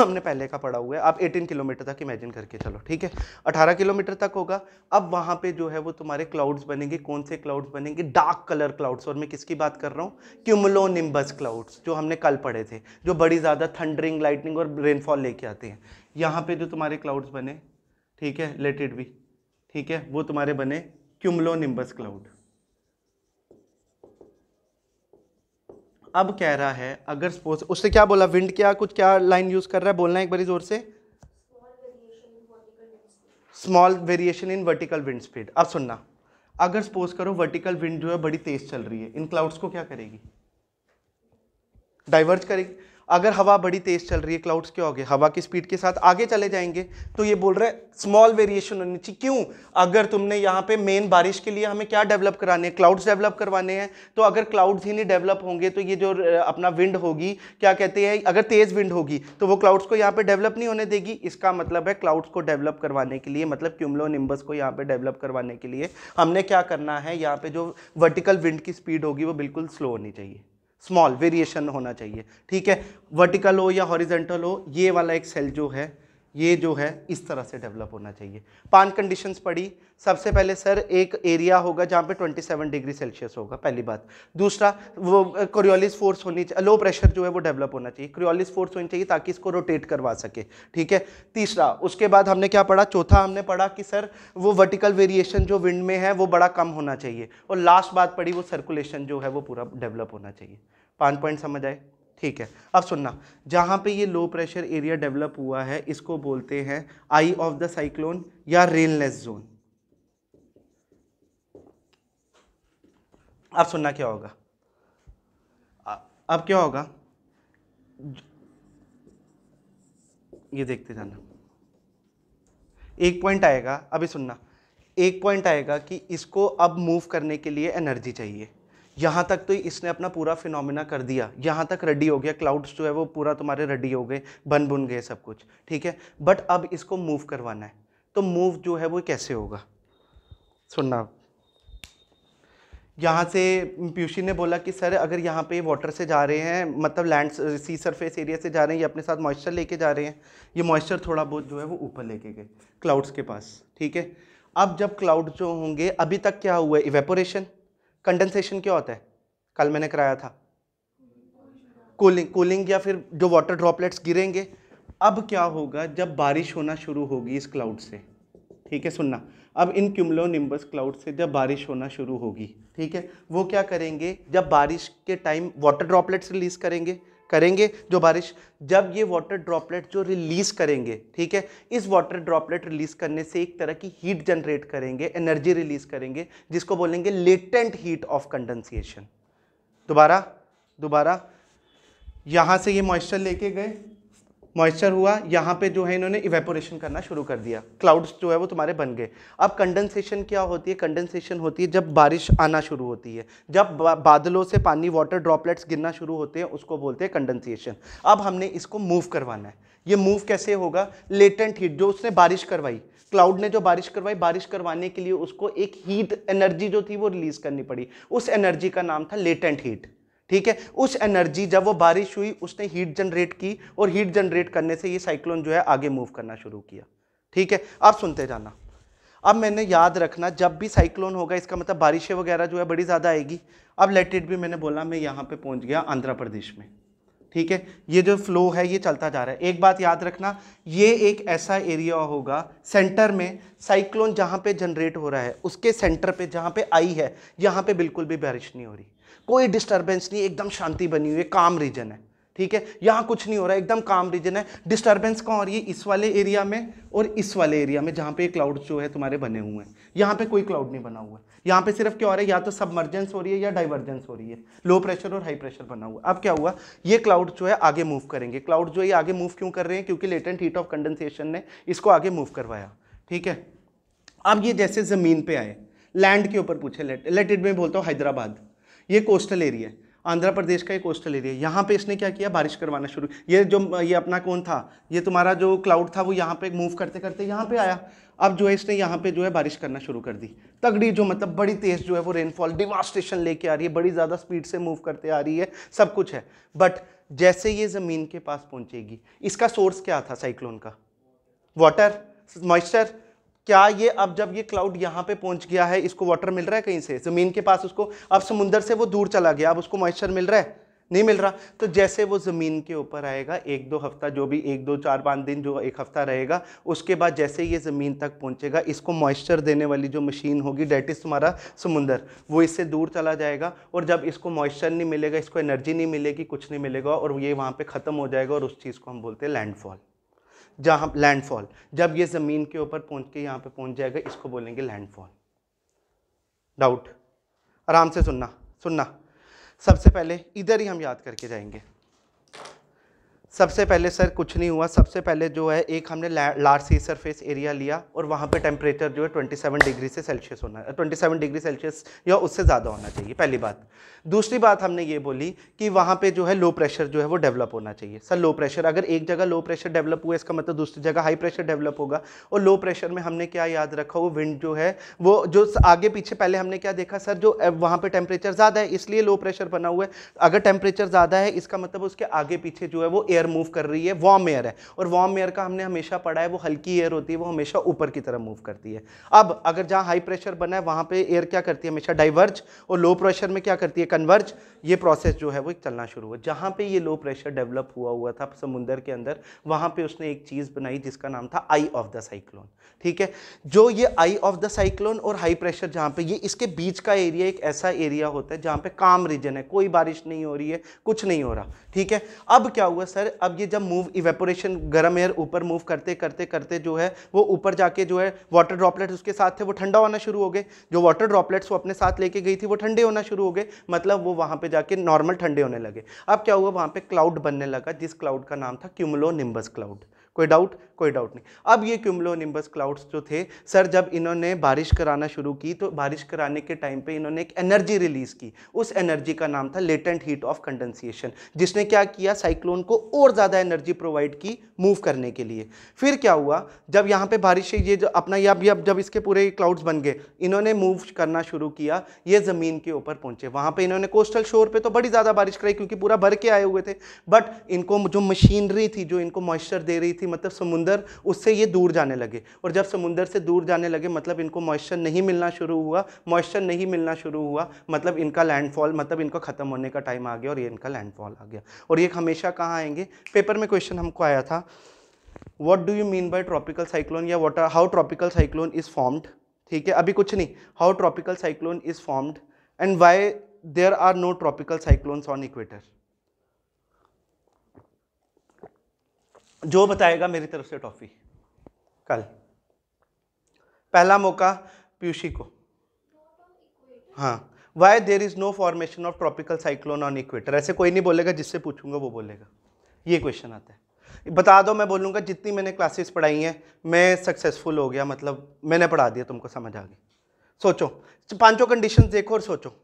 (coughs) हमने पहले का पढ़ा हुआ है आप 18 किलोमीटर तक इमेजिन करके चलो ठीक है 18 किलोमीटर तक होगा अब वहाँ पे जो है वो तुम्हारे क्लाउड्स बनेंगे कौन से क्लाउड्स बनेंगे डार्क कलर क्लाउड्स और मैं किसकी बात कर रहा हूँ क्यूमलो निम्बस क्लाउड्स जो हमने कल पढ़े थे जो बड़ी ज़्यादा थंडरिंग लाइटनिंग और रेनफॉल लेके आते हैं यहाँ पर जो तुम्हारे क्लाउड्स बने ठीक है लेटेड भी ठीक है वो तुम्हारे बने क्यूमलो निम्बस क्लाउड अब कह रहा है अगर सपोज उससे क्या बोला विंड क्या कुछ क्या लाइन यूज कर रहा है बोलना एक बारी जोर से small variation in vertical wind speed अब सुनना अगर सपोज करो वर्टिकल विंड जो है बड़ी तेज चल रही है इन क्लाउड्स को क्या करेगी डाइवर्ज करेगी अगर हवा बड़ी तेज़ चल रही है क्लाउड्स क्यों हो गए हवा की स्पीड के साथ आगे चले जाएंगे तो ये बोल रहे हैं स्मॉल वेरिएशन होनी चाहिए क्यों अगर तुमने यहाँ पे मेन बारिश के लिए हमें क्या डेवलप कराने हैं क्लाउड्स डेवलप करवाने हैं तो अगर क्लाउड्स ही नहीं डेवलप होंगे तो ये जो अपना विंड होगी क्या कहते हैं अगर तेज़ विंड होगी तो वो क्लाउड्स को यहाँ पर डेवलप नहीं होने देगी इसका मतलब है क्लाउड्स को डेवलप करवाने के लिए मतलब क्यूमलो निम्बस को यहाँ पर डेवलप करवाने के लिए हमने क्या करना है यहाँ पर जो वर्टिकल विंड की स्पीड होगी वो बिल्कुल स्लो होनी चाहिए स्मॉल वेरिएशन होना चाहिए ठीक है वर्टिकल हो या हॉरिजेंटल हो ये वाला एक सेल जो है ये जो है इस तरह से डेवलप होना चाहिए पांच कंडीशंस पड़ी सबसे पहले सर एक एरिया होगा जहाँ पे 27 डिग्री सेल्सियस होगा पहली बात दूसरा वो क्रियोलिस फोर्स होनी चाहिए लो प्रेशर जो है वो डेवलप होना चाहिए क्रियोलिस फोर्स होनी चाहिए ताकि इसको रोटेट करवा सके ठीक है तीसरा उसके बाद हमने क्या पढ़ा चौथा हमने पढ़ा कि सर वो वर्टिकल वेरिएशन जो विंड में है वो बड़ा कम होना चाहिए और लास्ट बात पड़ी वो सर्कुलेशन जो है वो पूरा डेवलप होना चाहिए पाँच पॉइंट समझ आए ठीक है अब सुनना जहाँ पे ये लो प्रेशर एरिया डेवलप हुआ है इसको बोलते हैं आई ऑफ द साइक्लोन या रेनलेस जोन अब सुनना क्या होगा अब क्या होगा ये देखते जाना एक पॉइंट आएगा अभी सुनना एक पॉइंट आएगा कि इसको अब मूव करने के लिए एनर्जी चाहिए यहाँ तक तो इसने अपना पूरा फिनोमिना कर दिया यहाँ तक रेडी हो गया क्लाउड्स जो है वो पूरा तुम्हारे रेडी हो गए बन बुन गए सब कुछ ठीक है बट अब इसको मूव करवाना है तो मूव जो है वो कैसे होगा सुनना यहाँ से पीयूषी ने बोला कि सर अगर यहाँ पे वाटर से जा रहे हैं मतलब लैंड सी सरफेस एरिया से जा रहे हैं ये अपने साथ मॉइस्चर लेके जा रहे हैं ये मॉइस्चर थोड़ा बहुत जो है वो ऊपर लेके गए क्लाउड्स के पास ठीक है अब जब क्लाउड जो होंगे अभी तक क्या हुआ है इवेपोरेशन कंडेंसेशन क्या होता है कल मैंने कराया था कूलिंग कूलिंग या फिर जो वाटर ड्रॉपलेट्स गिरेंगे अब क्या होगा जब बारिश होना शुरू होगी इस क्लाउड से ठीक है सुनना अब इन क्यूमलो निम्बस क्लाउड से जब बारिश होना शुरू होगी ठीक है वो क्या करेंगे जब बारिश के टाइम वाटर ड्रॉपलेट्स रिलीज़ करेंगे करेंगे जो बारिश जब ये वाटर ड्रॉपलेट जो रिलीज़ करेंगे ठीक है इस वाटर ड्रॉपलेट रिलीज़ करने से एक तरह की हीट जनरेट करेंगे एनर्जी रिलीज़ करेंगे जिसको बोलेंगे लेटेंट हीट ऑफ कंडेंसिएशन दोबारा दोबारा यहाँ से ये मॉइस्चर लेके गए मॉइस्चर हुआ यहाँ पे जो है इन्होंने इवेपोरेशन करना शुरू कर दिया क्लाउड्स जो है वो तुम्हारे बन गए अब कंडेंसेशन क्या होती है कंडेंसेशन होती है जब बारिश आना शुरू होती है जब बादलों से पानी वाटर ड्रॉपलेट्स गिरना शुरू होते हैं उसको बोलते हैं कंडेंसेशन अब हमने इसको मूव करवाना है ये मूव कैसे होगा लेटेंट हीट जो उसने बारिश करवाई क्लाउड ने जो बारिश करवाई बारिश करवाने के लिए उसको एक हीट एनर्जी जो थी वो रिलीज करनी पड़ी उस एनर्जी का नाम था लेटेंट हीट ठीक है उस एनर्जी जब वो बारिश हुई उसने हीट जनरेट की और हीट जनरेट करने से ये साइक्लोन जो है आगे मूव करना शुरू किया ठीक है आप सुनते जाना अब मैंने याद रखना जब भी साइक्लोन होगा इसका मतलब बारिशें वगैरह जो है बड़ी ज़्यादा आएगी अब लेट इट भी मैंने बोला मैं यहाँ पे पहुँच गया आंध्र प्रदेश में ठीक है ये जो फ्लो है ये चलता जा रहा है एक बात याद रखना ये एक ऐसा एरिया होगा सेंटर में साइक्लोन जहाँ पे जनरेट हो रहा है उसके सेंटर पे जहाँ पे आई है यहाँ पे बिल्कुल भी बारिश नहीं हो रही कोई डिस्टर्बेंस नहीं एकदम शांति बनी हुई है काम रीजन है ठीक है यहाँ कुछ नहीं हो रहा है एकदम काम रीजन है डिस्टर्बेंस कहाँ हो रही है इस वाले एरिया में और इस वाले एरिया में जहाँ पे क्लाउड जो है तुम्हारे बने हुए हैं यहाँ पे कोई क्लाउड नहीं बना हुआ है यहाँ पे सिर्फ क्या हो रहा है या तो सबमर्जेंस हो रही है या डाइवर्जेंस हो रही है लो प्रेशर और हाई प्रेशर बना हुआ है अब क्या हुआ ये क्लाउड जो है आगे मूव करेंगे क्लाउड जो है आगे मूव क्यों कर रहे हैं क्योंकि लेटेंट हीट ऑफ कंडेंसेशन ने इसको आगे मूव करवाया ठीक है अब ये जैसे ज़मीन पर आए लैंड के ऊपर पूछे लेटेड में बोलता हूँ हैदराबाद ये कोस्टल एरिया है आंध्र प्रदेश का एक कोस्टल एरिया यहाँ पे इसने क्या किया बारिश करवाना शुरू ये जो ये अपना कौन था ये तुम्हारा जो क्लाउड था वो यहाँ पे मूव करते करते यहाँ पे आया अब जो है इसने यहाँ पे जो है बारिश करना शुरू कर दी तगड़ी जो मतलब बड़ी तेज़ जो है वो रेनफॉल डिवास्टेशन लेके आ रही है बड़ी ज़्यादा स्पीड से मूव करते आ रही है सब कुछ है बट जैसे ये ज़मीन के पास पहुँचेगी इसका सोर्स क्या था साइक्लोन का वाटर मॉइस्चर क्या ये अब जब ये क्लाउड यहाँ पे पहुंच गया है इसको वाटर मिल रहा है कहीं से ज़मीन के पास उसको अब समुंदर से वो दूर चला गया अब उसको मॉइस्चर मिल रहा है नहीं मिल रहा तो जैसे वो ज़मीन के ऊपर आएगा एक दो हफ्ता जो भी एक दो चार पाँच दिन जो एक हफ्ता रहेगा उसके बाद जैसे ये ज़मीन तक पहुंचेगा इसको मॉइस्चर देने वाली जो मशीन होगी डेट इज़ तुम्हारा समुंदर वो इससे दूर चला जाएगा और जब इसको मॉइस्चर नहीं मिलेगा इसको एनर्जी नहीं मिलेगी कुछ नहीं मिलेगा और ये वहाँ पर ख़त्म हो जाएगा और उस चीज़ को हम बोलते हैं लैंडफॉल जहाँ लैंडफॉल जब ये ज़मीन के ऊपर पहुँच के यहाँ पे पहुँच जाएगा इसको बोलेंगे लैंडफॉल डाउट आराम से सुनना सुनना सबसे पहले इधर ही हम याद करके जाएंगे सबसे पहले सर कुछ नहीं हुआ सबसे पहले जो है एक हमने लार्ज सी सरफेस एरिया लिया और वहाँ पे टेम्परेचर जो है 27 डिग्री से सेल्सियस होना 27 डिग्री सेल्सियस या उससे ज़्यादा होना चाहिए पहली बात दूसरी बात हमने ये बोली कि वहाँ पे जो है लो प्रेशर जो है वो डेवलप होना चाहिए सर लो प्रेशर अगर एक जगह लो प्रेशर डेवलप हुआ इसका मतलब दूसरी जगह हाई प्रेशर डेवलप होगा और लो प्रेशर में हमने क्या याद रखा वो विंड जो है वो जो आगे पीछे पहले हमने क्या देखा सर जो वहाँ पर टेम्परेचर ज़्यादा है इसलिए लो प्रेशर बना हुआ है अगर टेम्परेचर ज़्यादा है इसका मतलब उसके आगे पीछे जो है वो एयर मूव कर रही है वार्म एयर है और वार्म एयर का हमने हमेशा पढ़ा है वो हल्की एयर होती है वो हमेशा ऊपर की तरफ मूव करती है अब अगर जहाँ हाई प्रेशर बना है वहाँ पर एयर क्या करती है हमेशा डाइवर्ज और लो प्रेशर में क्या करती है कन्वर्ज ये प्रोसेस जो है वो चलना शुरू हुआ जहाँ पर ये लो प्रेशर डेवलप हुआ हुआ था समुंदर के अंदर वहाँ पर उसने एक चीज़ बनाई जिसका नाम था आई ऑफ द साइक्लोन ठीक है जो ये आई ऑफ द साइक्लोन और हाई प्रेशर जहाँ पर ये इसके बीच का एरिया एक ऐसा एरिया होता है जहाँ पर काम रीजन है कोई बारिश नहीं हो रही है कुछ नहीं हो रहा ठीक है अब क्या हुआ सर अब ये जब मूव इवेपोरेशन गर्म एयर ऊपर मूव करते करते करते जो है वो ऊपर जाके जो है वाटर ड्रॉपलेट्स उसके साथ थे वो ठंडा होना शुरू हो गए जो वाटर ड्रॉपलेट्स वो अपने साथ लेके गई थी वो ठंडे होना शुरू हो गए मतलब वो वहाँ पर जाके नॉर्मल ठंडे होने लगे अब क्या हुआ वहाँ पर क्लाउड बनने लगा जिस क्लाउड का नाम था क्यूमलो निम्बस क्लाउड कोई डाउट कोई डाउट नहीं अब ये क्यूमलो निम्बस क्लाउड्स जो थे सर जब इन्होंने बारिश कराना शुरू की तो बारिश कराने के टाइम पे इन्होंने एक एनर्जी रिलीज़ की उस एनर्जी का नाम था लेटेंट हीट ऑफ कंडेंसिएशन जिसने क्या किया साइक्लोन को और ज़्यादा एनर्जी प्रोवाइड की मूव करने के लिए फिर क्या हुआ जब यहाँ पर बारिश ये जो अपना या भी अब जब इसके पूरे क्लाउड्स बन गए इन्होंने मूव करना शुरू किया ये ज़मीन के ऊपर पहुँचे वहाँ पर इन्होंने कोस्टल शोर पर तो बड़ी ज़्यादा बारिश कराई क्योंकि पूरा भर के आए हुए थे बट इनको जो मशीनरी थी जो इनको मॉइस्चर दे रही थी मतलब समुद्र समुंदर उससे ये दूर जाने लगे और जब समुंदर से दूर जाने लगे मतलब इनको मॉइस्चर नहीं मिलना शुरू हुआ मॉइस्चर नहीं मिलना शुरू हुआ मतलब इनका लैंडफॉल मतलब इनका ख़त्म होने का टाइम आ गया और ये इनका लैंडफॉल आ गया और ये हमेशा कहाँ आएंगे पेपर में क्वेश्चन हमको आया था what do you mean by tropical cyclone या what how tropical cyclone is formed ठीक है अभी कुछ नहीं how tropical cyclone is formed and why there are no tropical cyclones on equator जो बताएगा मेरी तरफ से टॉफ़ी कल पहला मौका पीयूषी को हाँ why there is no formation of tropical cyclone on equator ऐसे कोई नहीं बोलेगा जिससे पूछूंगा वो बोलेगा ये क्वेश्चन आता है बता दो मैं बोलूँगा जितनी मैंने क्लासेस पढ़ाई हैं मैं सक्सेसफुल हो गया मतलब मैंने पढ़ा दिया तुमको समझ आ गई सोचो पांचों कंडीशन देखो और सोचो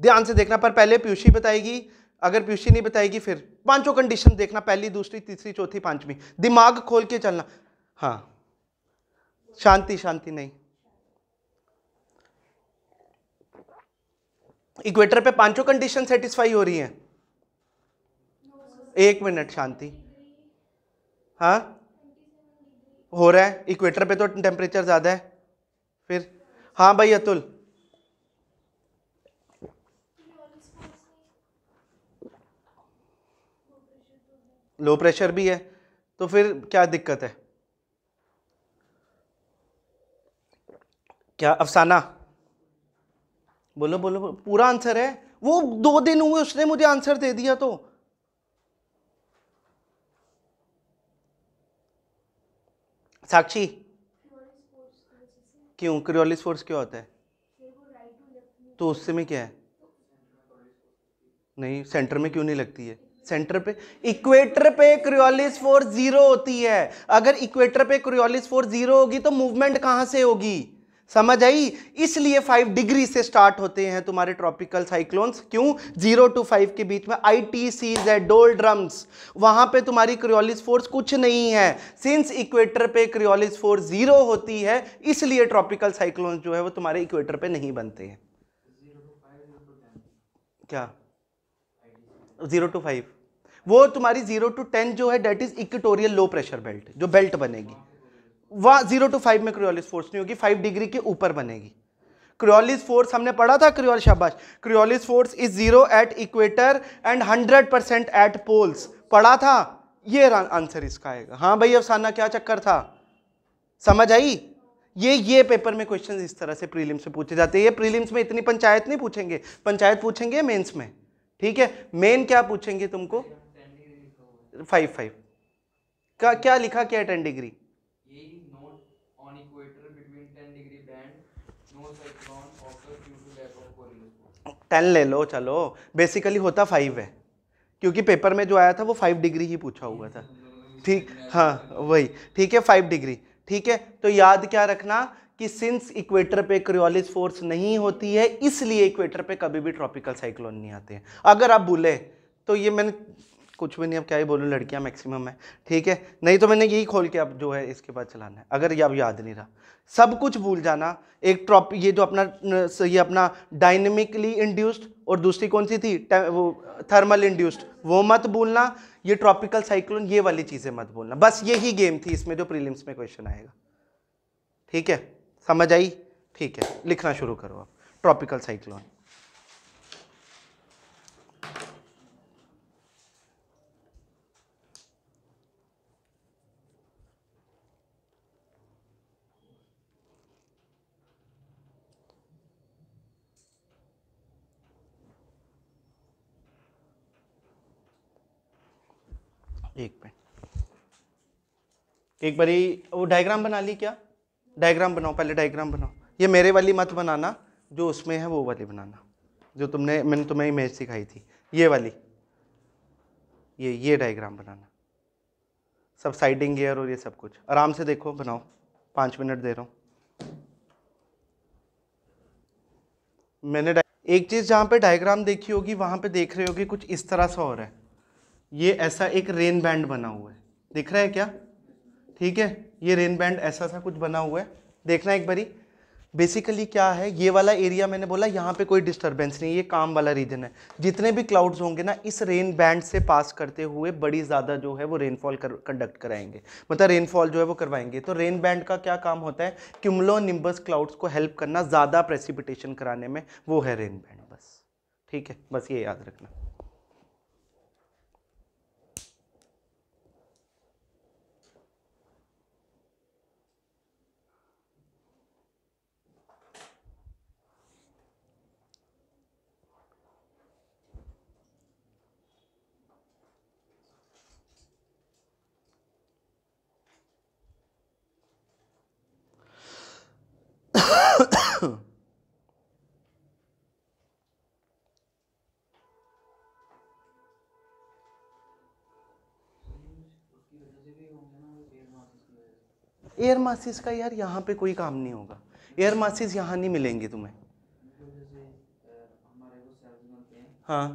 ध्यान से देखना पर पहले पीयूषी बताएगी अगर पीयूषी नहीं बताएगी फिर पांचों कंडीशन देखना पहली दूसरी तीसरी चौथी पांचवी दिमाग खोल के चलना हाँ शांति शांति नहीं इक्वेटर पे पांचों कंडीशन सेटिस्फाई हो रही हैं एक मिनट शांति हाँ हो रहा है इक्वेटर पे तो टेम्परेचर ज़्यादा है फिर हाँ भाई अतुल लो प्रेशर भी है तो फिर क्या दिक्कत है क्या अफसाना बोलो बोलो पूरा आंसर है वो दो दिन हुए उसने मुझे आंसर दे दिया तो साक्षी क्यों क्रियोलिस फोर्स क्यों होता है तो उससे में क्या है नहीं सेंटर में क्यों नहीं लगती है सेंटर पे इक्वेटर पे क्रियोलिस फोर्स जीरो होती है अगर इक्वेटर पे क्रियोलिस फोर्स जीरो होगी तो मूवमेंट कहां से होगी समझ आई इसलिए फाइव डिग्री से स्टार्ट होते हैं तुम्हारे ट्रॉपिकल साइक्लोन्स क्यों जीरो टू फाइव के बीच में आई टी सी है डोल ड्रम्स वहां पे तुम्हारी क्रियोलिस फोर्स कुछ नहीं है सिंस इक्वेटर पे क्रियोलिस फोर्स जीरो होती है इसलिए ट्रॉपिकल साइक्लोन्स जो है वो तुम्हारे इक्वेटर पे नहीं बनते हैं क्या जीरो टू फाइव वो तुम्हारी जीरो टू टेन जो है that is equatorial low pressure belt जो बेल्ट बनेगी वह जीरो टू फाइव में क्रियोलिस फोर्स नहीं होगी फाइव डिग्री के ऊपर बनेगी क्रियोलिस फोर्स हमने पढ़ा था क्रियोल शाबाश Coriolis force is zero at equator and hundred percent at poles पढ़ा था ये आंसर इसका आएगा हाँ भाई अफसाना क्या चक्कर था समझ आई ये ये पेपर में क्वेश्चन इस तरह से प्रीलिम्स में पूछे जाते हैं ये प्रीलिम्स में इतनी पंचायत नहीं पूछेंगे पंचायत पूछेंगे मेंस में ठीक है मेन क्या पूछेंगे तुमको फाइव फाइव का क्या लिखा क्या टेन डिग्री टेन ले लो चलो बेसिकली होता फाइव है क्योंकि पेपर में जो आया था वो फाइव डिग्री ही पूछा हुआ था ठीक हाँ वही ठीक है फाइव डिग्री ठीक है तो याद क्या रखना कि सिंस इक्वेटर पे क्रियोलिस फोर्स नहीं होती है इसलिए इक्वेटर पे कभी भी ट्रॉपिकल साइक्लोन नहीं आते हैं अगर आप भूले तो ये मैंने कुछ भी नहीं अब क्या ही बोलूँ लड़कियाँ मैक्सिमम है ठीक है नहीं तो मैंने यही खोल के अब जो है इसके बाद चलाना है अगर ये अब याद नहीं रहा सब कुछ भूल जाना एक ट्रॉप ये जो अपना ये अपना डायनेमिकली इंड्यूस्ड और दूसरी कौन सी थी वो थर्मल इंड्यूस्ड वो मत भूलना ये ट्रॉपिकल साइक्लोन ये वाली चीज़ें मत भूलना बस यही गेम थी इसमें जो प्रीलिम्स में क्वेश्चन आएगा ठीक है समझ आई ठीक है लिखना शुरू करो आप ट्रॉपिकल साइक्लोन एक बारी वो डायग्राम बना ली क्या डायग्राम बनाओ पहले डायग्राम बनाओ ये मेरे वाली मत बनाना जो उसमें है वो वाली बनाना जो तुमने मैंने तुम्हें इमेज सिखाई थी ये वाली ये ये डायग्राम बनाना सब साइडिंग गियर और ये सब कुछ आराम से देखो बनाओ पाँच मिनट दे रहा हूँ मैंने एक चीज़ जहाँ पे डायग्राम देखी होगी वहाँ पे देख रहे होगे कुछ इस तरह सा हो रहा है ये ऐसा एक रेन बैंड बना हुआ है दिख रहा है क्या ठीक है ये रेन बैंड ऐसा सा कुछ बना हुआ है देखना एक बारी बेसिकली क्या है ये वाला एरिया मैंने बोला यहाँ पे कोई डिस्टरबेंस नहीं ये काम वाला रीजन है जितने भी क्लाउड्स होंगे ना इस रेन बैंड से पास करते हुए बड़ी ज़्यादा जो है वो रेनफॉल कर कंडक्ट कराएंगे मतलब रेनफॉल जो है वो करवाएंगे तो रेन बैंड का क्या काम होता है क्यूमलो निम्बस क्लाउड्स को हेल्प करना ज़्यादा प्रेसिपिटेशन कराने में वो है रेन बैंड बस ठीक है बस ये याद रखना एयर मासिस का यार यहाँ पे कोई काम नहीं होगा एयर मासिस यहाँ नहीं मिलेंगे तुम्हें हाँ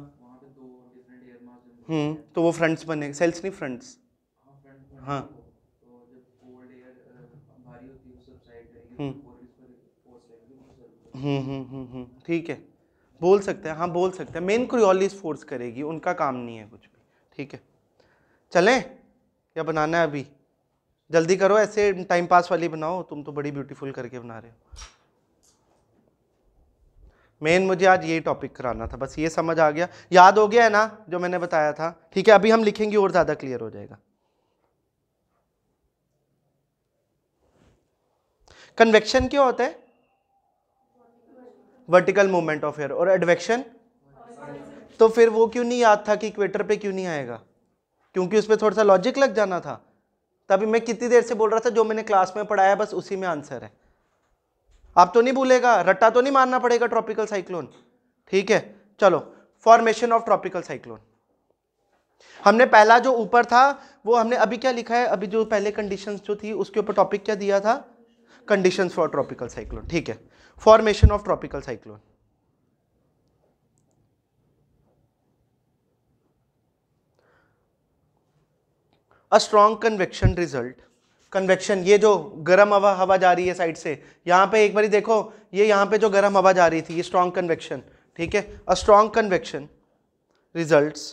हम्म तो वो फ्रंट्स बने सेल्स नहीं फ्रंट्स हाँ हम्म हम्म, हम्म, हम्म, ठीक है बोल सकते हैं हाँ बोल सकते हैं मेन क्रियोलिस फोर्स करेगी उनका काम नहीं है कुछ भी ठीक है चलें या बनाना है अभी जल्दी करो ऐसे टाइम पास वाली बनाओ तुम तो बड़ी ब्यूटीफुल करके बना रहे हो मेन मुझे आज ये टॉपिक कराना था बस ये समझ आ गया याद हो गया है ना जो मैंने बताया था ठीक है अभी हम लिखेंगे और ज़्यादा क्लियर हो जाएगा कन्वेक्शन क्या होता है वर्टिकल मूवमेंट ऑफ एयर और एडवेक्शन तो फिर वो क्यों नहीं याद था कि इक्वेटर पे क्यों नहीं आएगा क्योंकि उस पर थोड़ा सा लॉजिक लग जाना था तभी मैं कितनी देर से बोल रहा था जो मैंने क्लास में पढ़ाया बस उसी में आंसर है आप तो नहीं भूलेगा रट्टा तो नहीं मानना पड़ेगा ट्रॉपिकल साइक्लोन ठीक है चलो फॉर्मेशन ऑफ ट्रॉपिकल साइक्लोन हमने पहला जो ऊपर था वो हमने अभी क्या लिखा है अभी जो पहले कंडीशंस जो थी उसके ऊपर टॉपिक क्या दिया था कंडीशंस फॉर ट्रॉपिकल साइक्लोन ठीक है formation of tropical cyclone a strong convection result convection ये जो गर्म हवा हवा जा रही है साइड से यहां पे एक बार देखो ये यहां पे जो गर्म हवा जा रही थी ये स्ट्रॉन्ग कन्वेक्शन ठीक है a strong convection results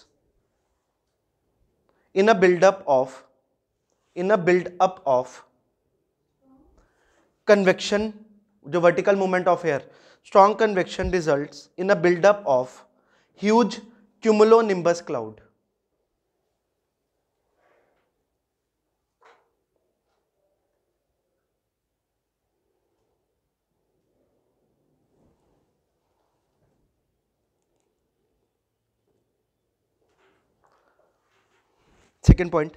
in a buildup of in a buildup of convection जो vertical movement of air strong convection result in a buildup of huge cumulonimbus cloud second point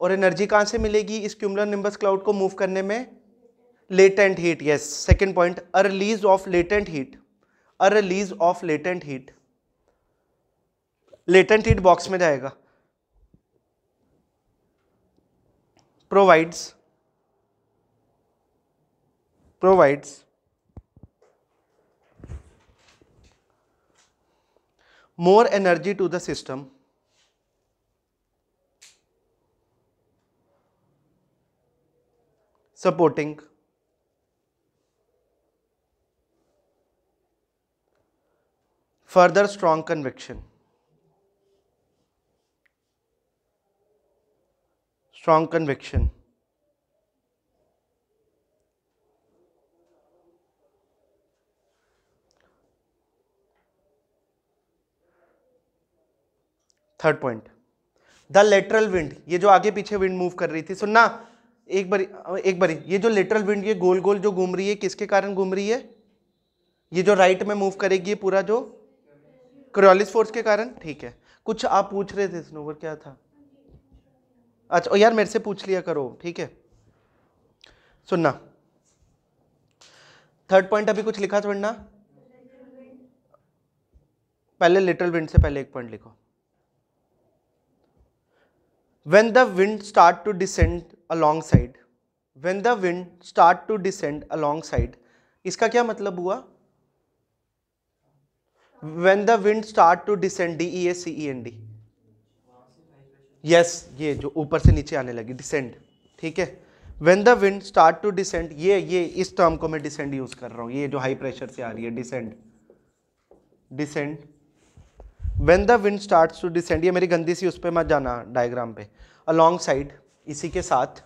और energy कहां से मिलेगी इस cumulonimbus cloud को move करने में latent heat yes second point a release of latent heat a release of latent heat latent heat box में जाएगा provides provides more energy to the system supporting further strong conviction strong conviction third point the lateral wind ये जो आगे पीछे wind move कर रही थी सुनना एक बारी एक बारी ये जो लेटरल विंड ये गोल गोल जो घूम रही है किसके कारण घूम रही है ये जो राइट में मूव करेगी पूरा जो क्रियोलिस फोर्स के कारण ठीक है कुछ आप पूछ रहे थे स्नोवर क्या था अच्छा यार मेरे से पूछ लिया करो ठीक है सुनना थर्ड पॉइंट अभी कुछ लिखा छोड़ना पहले लिटल विंड से पहले एक पॉइंट लिखो the wind start to descend alongside when the wind start to descend alongside इसका क्या मतलब हुआ when the wind start to descend D E S C E N D yes ये जो ऊपर से नीचे आने लगी डिसेंड ठीक है when the wind start to descend ये ये इस टर्म को मैं डिसेंड यूज कर रहा हूँ ये जो हाई प्रेशर से आ रही है descend descend when the wind start to descend ये मेरी गंदी सी उस पर मत जाना डायग्राम पे अलॉन्ग साइड इसी के साथ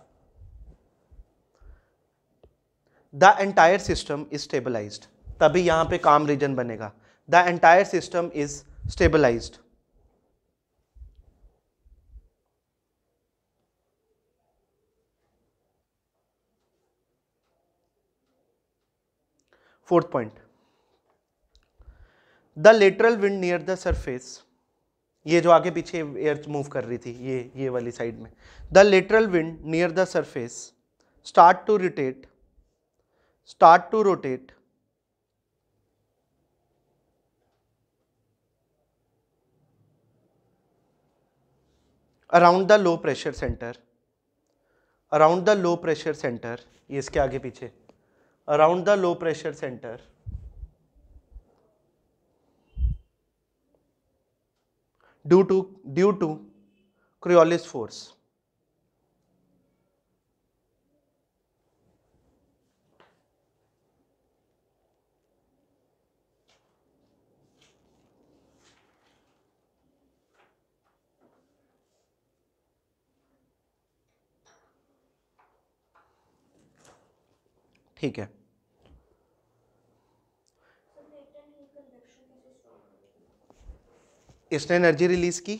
the entire system is stabilize तभी यहाँ पे काम रीजन बनेगा the entire system is stabilized. Fourth point, the lateral wind near the surface ये जो आगे पीछे एयर मूव कर रही थी ये ये वाली साइड में the lateral wind near the surface start to rotate start to rotate around the low pressure centre around the low pressure centre ये इसके आगे पीछे around the low pressure centre due to due to Coriolis force ठीक है इसने energy release की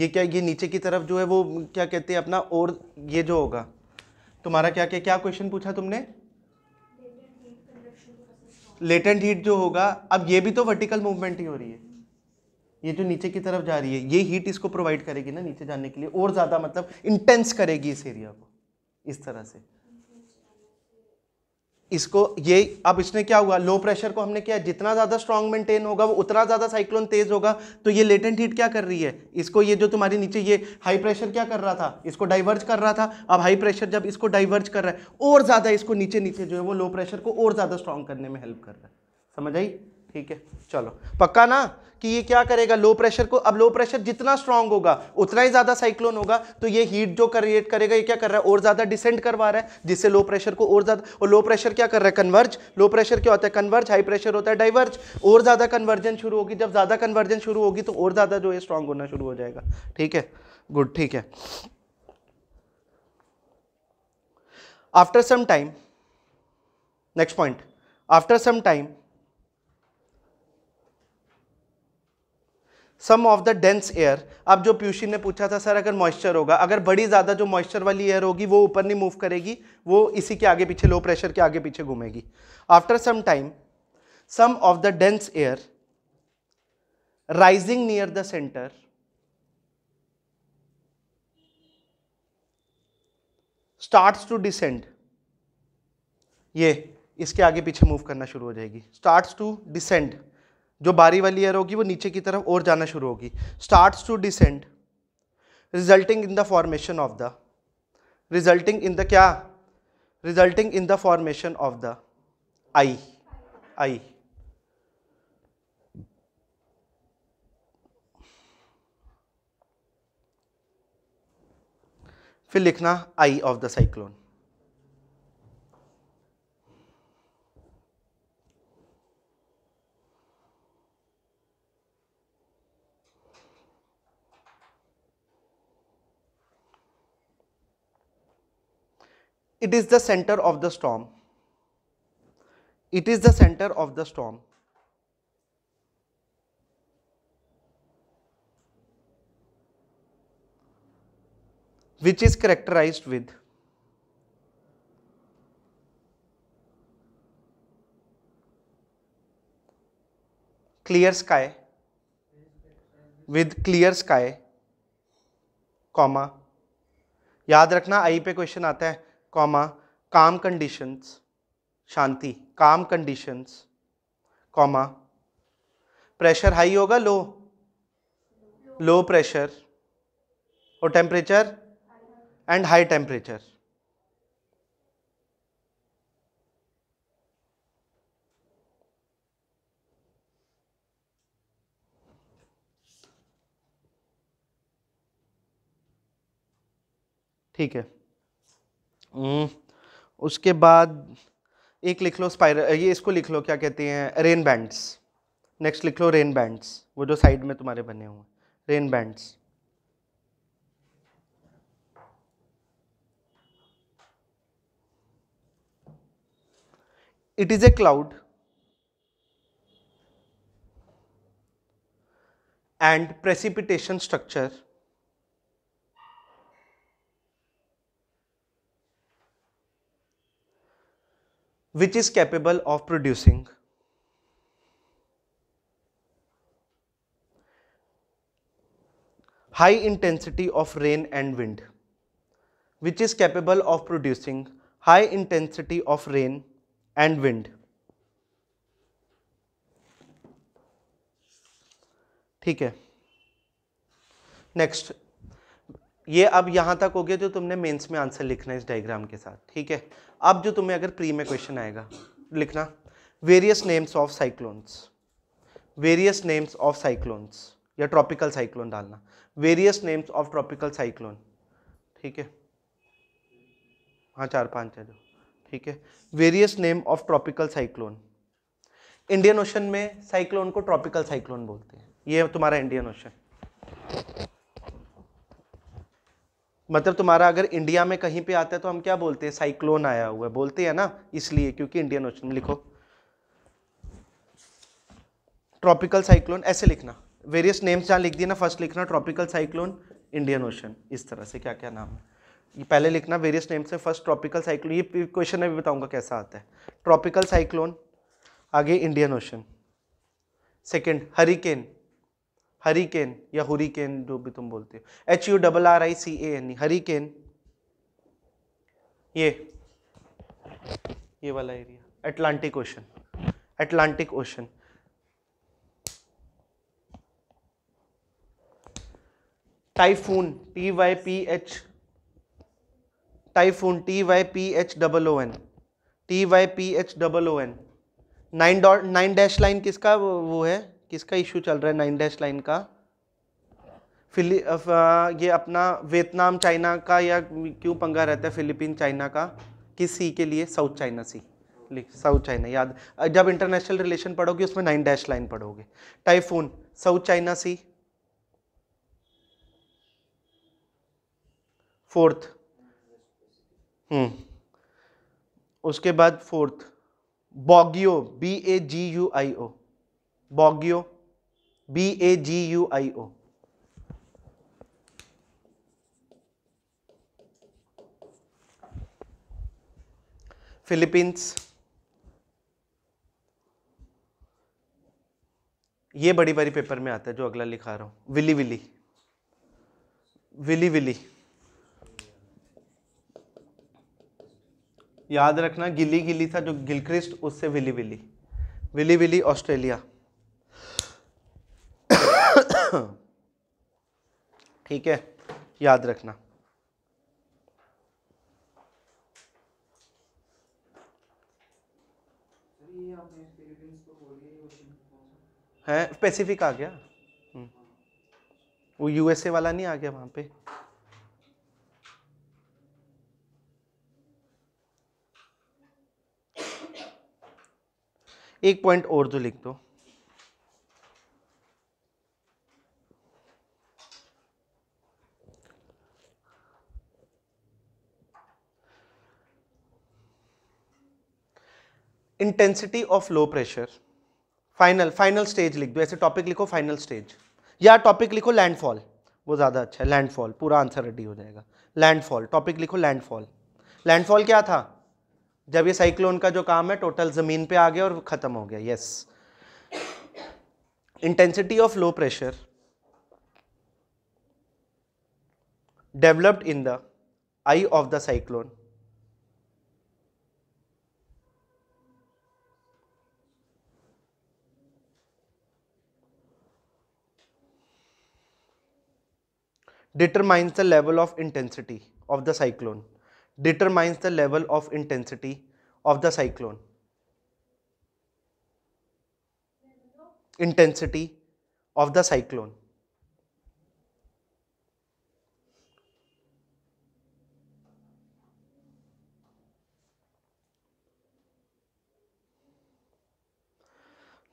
ये क्या ये नीचे की तरफ जो है वो क्या कहते हैं अपना और ये जो होगा तुम्हारा क्या क्या क्या क्वेश्चन पूछा तुमने लेटेंट हीट जो होगा अब ये भी तो वर्टिकल मूवमेंट ही हो रही है ये जो नीचे की तरफ जा रही है ये हीट इसको प्रोवाइड करेगी ना नीचे जाने के लिए और ज़्यादा मतलब इंटेंस करेगी इस एरिया को इस तरह से इसको ये अब इसने क्या हुआ लो प्रेशर को हमने किया जितना ज़्यादा स्ट्रॉन्ग मेंटेन होगा वो उतना ज़्यादा साइक्लोन तेज़ होगा तो ये लेटेंट हीट क्या कर रही है इसको ये जो तुम्हारे नीचे ये हाई प्रेशर क्या कर रहा था इसको डाइवर्ज कर रहा था अब हाई प्रेशर जब इसको डाइवर्ज कर रहा है और ज़्यादा इसको नीचे नीचे जो है वो लो प्रेशर को और ज़्यादा स्ट्रॉन्ग करने में हेल्प कर रहा है समझ आई ठीक है चलो पक्का ना कि ये क्या करेगा लो प्रेशर को अब लो प्रेशर जितना स्ट्रांग होगा उतना ही ज़्यादा साइक्लोन होगा तो ये हीट जो क्रिएट करेगा ये क्या कर रहा है और ज़्यादा डिसेंड करवा रहा है जिससे लो प्रेशर को और ज़्यादा और लो प्रेशर क्या कर रहा है कन्वर्ज लो प्रेशर क्या होता है कन्वर्ज हाई प्रेशर होता है डाइवर्ज और ज़्यादा कन्वर्जन शुरू होगी जब ज़्यादा कन्वर्जन शुरू होगी तो और ज़्यादा जो है स्ट्रांग होना शुरू हो जाएगा ठीक है गुड ठीक है after some time next point after some time some of the dense air अब जो पीयूषी ने पूछा था सर अगर मॉइस्चर होगा अगर बड़ी ज़्यादा जो मॉइस्चर वाली एयर होगी वो ऊपर नहीं मूव करेगी वो इसी के आगे पीछे लो प्रेशर के आगे पीछे घूमेगी after some time some of the dense air rising near the centre starts to descend ये इसके आगे पीछे मूव करना शुरू हो जाएगी स्टार्ट्स टू डिसेंड जो बारी वाली एयर होगी वो नीचे की तरफ और जाना शुरू होगी starts to descend resulting in the formation of the resulting in the क्या resulting in the formation of the eye eye फिर लिखना eye of the cyclone it is the center of the storm it is the center of the storm which is characterized with clear sky with clear sky comma याद रखना आई पे question आता है comma काम conditions शांति काम conditions comma pressure high होगा low low pressure और temperature and high temperature ठीक है हम्म। उसके बाद एक लिख लो स्पाइर ये इसको लिख लो क्या कहते हैं रेन बैंड्स नेक्स्ट लिख लो रेन बैंड्स वो जो साइड में तुम्हारे बने हुए हैं rain bands it is a cloud and precipitation structure which is capable of producing high intensity of rain and wind which is capable of producing high intensity of rain and wind ठीक है next ये अब यहाँ तक हो गया जो तुमने मेंस में आंसर लिखना है इस डायग्राम के साथ ठीक है अब जो तुम्हें अगर प्री में क्वेश्चन आएगा लिखना various names of cyclones various names of cyclones या ट्रॉपिकल साइक्लोन डालना various names of tropical cyclone ठीक है हाँ चार पाँच है जो ठीक है various name of tropical cyclone Indian ocean में साइक्लोन को ट्रॉपिकल साइक्लोन बोलते हैं ये तुम्हारा इंडियन ओशन मतलब तुम्हारा अगर इंडिया में कहीं पे आता है तो हम क्या बोलते हैं साइक्लोन आया हुआ है बोलते हैं ना इसलिए क्योंकि इंडियन ओशन लिखो ट्रॉपिकल साइक्लोन ऐसे लिखना वेरियस नेम्स जहाँ लिख दिए ना फर्स्ट लिखना ट्रॉपिकल साइक्लोन इंडियन ओशन इस तरह से क्या क्या नाम है ये पहले लिखना वेरियस नेम्स है फर्स्ट ट्रॉपिकल साइक्लोन ये क्वेश्चन में भी बताऊंगा कैसा आता है ट्रॉपिकल साइक्लोन आगे Indian ocean second hurricane hurricane या हुरिकेन जो भी तुम बोलते हो H U double R I C N hurricane ये ये वाला area Atlantic ocean Atlantic ocean typhoon T Y P H typhoon T Y P H double O N T Y P H double O N nine dot nine dash line किसका वो है किसका issue चल रहा है nine dash line का फिली ये अपना वियतनाम चाइना का या क्यों पंगा रहता है फिलीपीन चाइना का किस सी के लिए साउथ चाइना सी लिख साउथ चाइना याद जब इंटरनेशनल रिलेशन पढ़ोगे उसमें नाइन डैश लाइन पढ़ोगे typhoon South China sea fourth hmm उसके बाद fourth Baguio B A G U I O Baguio B A G U I O Philippines ये बड़ी बारी पेपर में आता है जो अगला लिखा रहा हूं विली विली विली विली याद रखना गिली गिली था जो गिलक्रिस्ट उससे willy willy willy willy Australia ठीक है याद रखना है पैसिफिक आ गया हम्म। वो यूएसए वाला नहीं आ गया वहां पे एक पॉइंट और जो तो लिख दो intensity of low pressure final final stage लिख दो ऐसे टॉपिक लिखो फाइनल स्टेज या टॉपिक लिखो लैंडफॉल वो ज़्यादा अच्छा है लैंडफॉल पूरा आंसर रेडी हो जाएगा लैंडफॉल टॉपिक लिखो लैंडफॉल लैंडफॉल क्या था जब ये साइक्लोन का जो काम है टोटल ज़मीन पे आ गया और ख़त्म हो गया yes intensity of low pressure developed in the eye of the cyclone determines the level of intensity of the cyclone determines the level of intensity of the cyclone intensity of the cyclone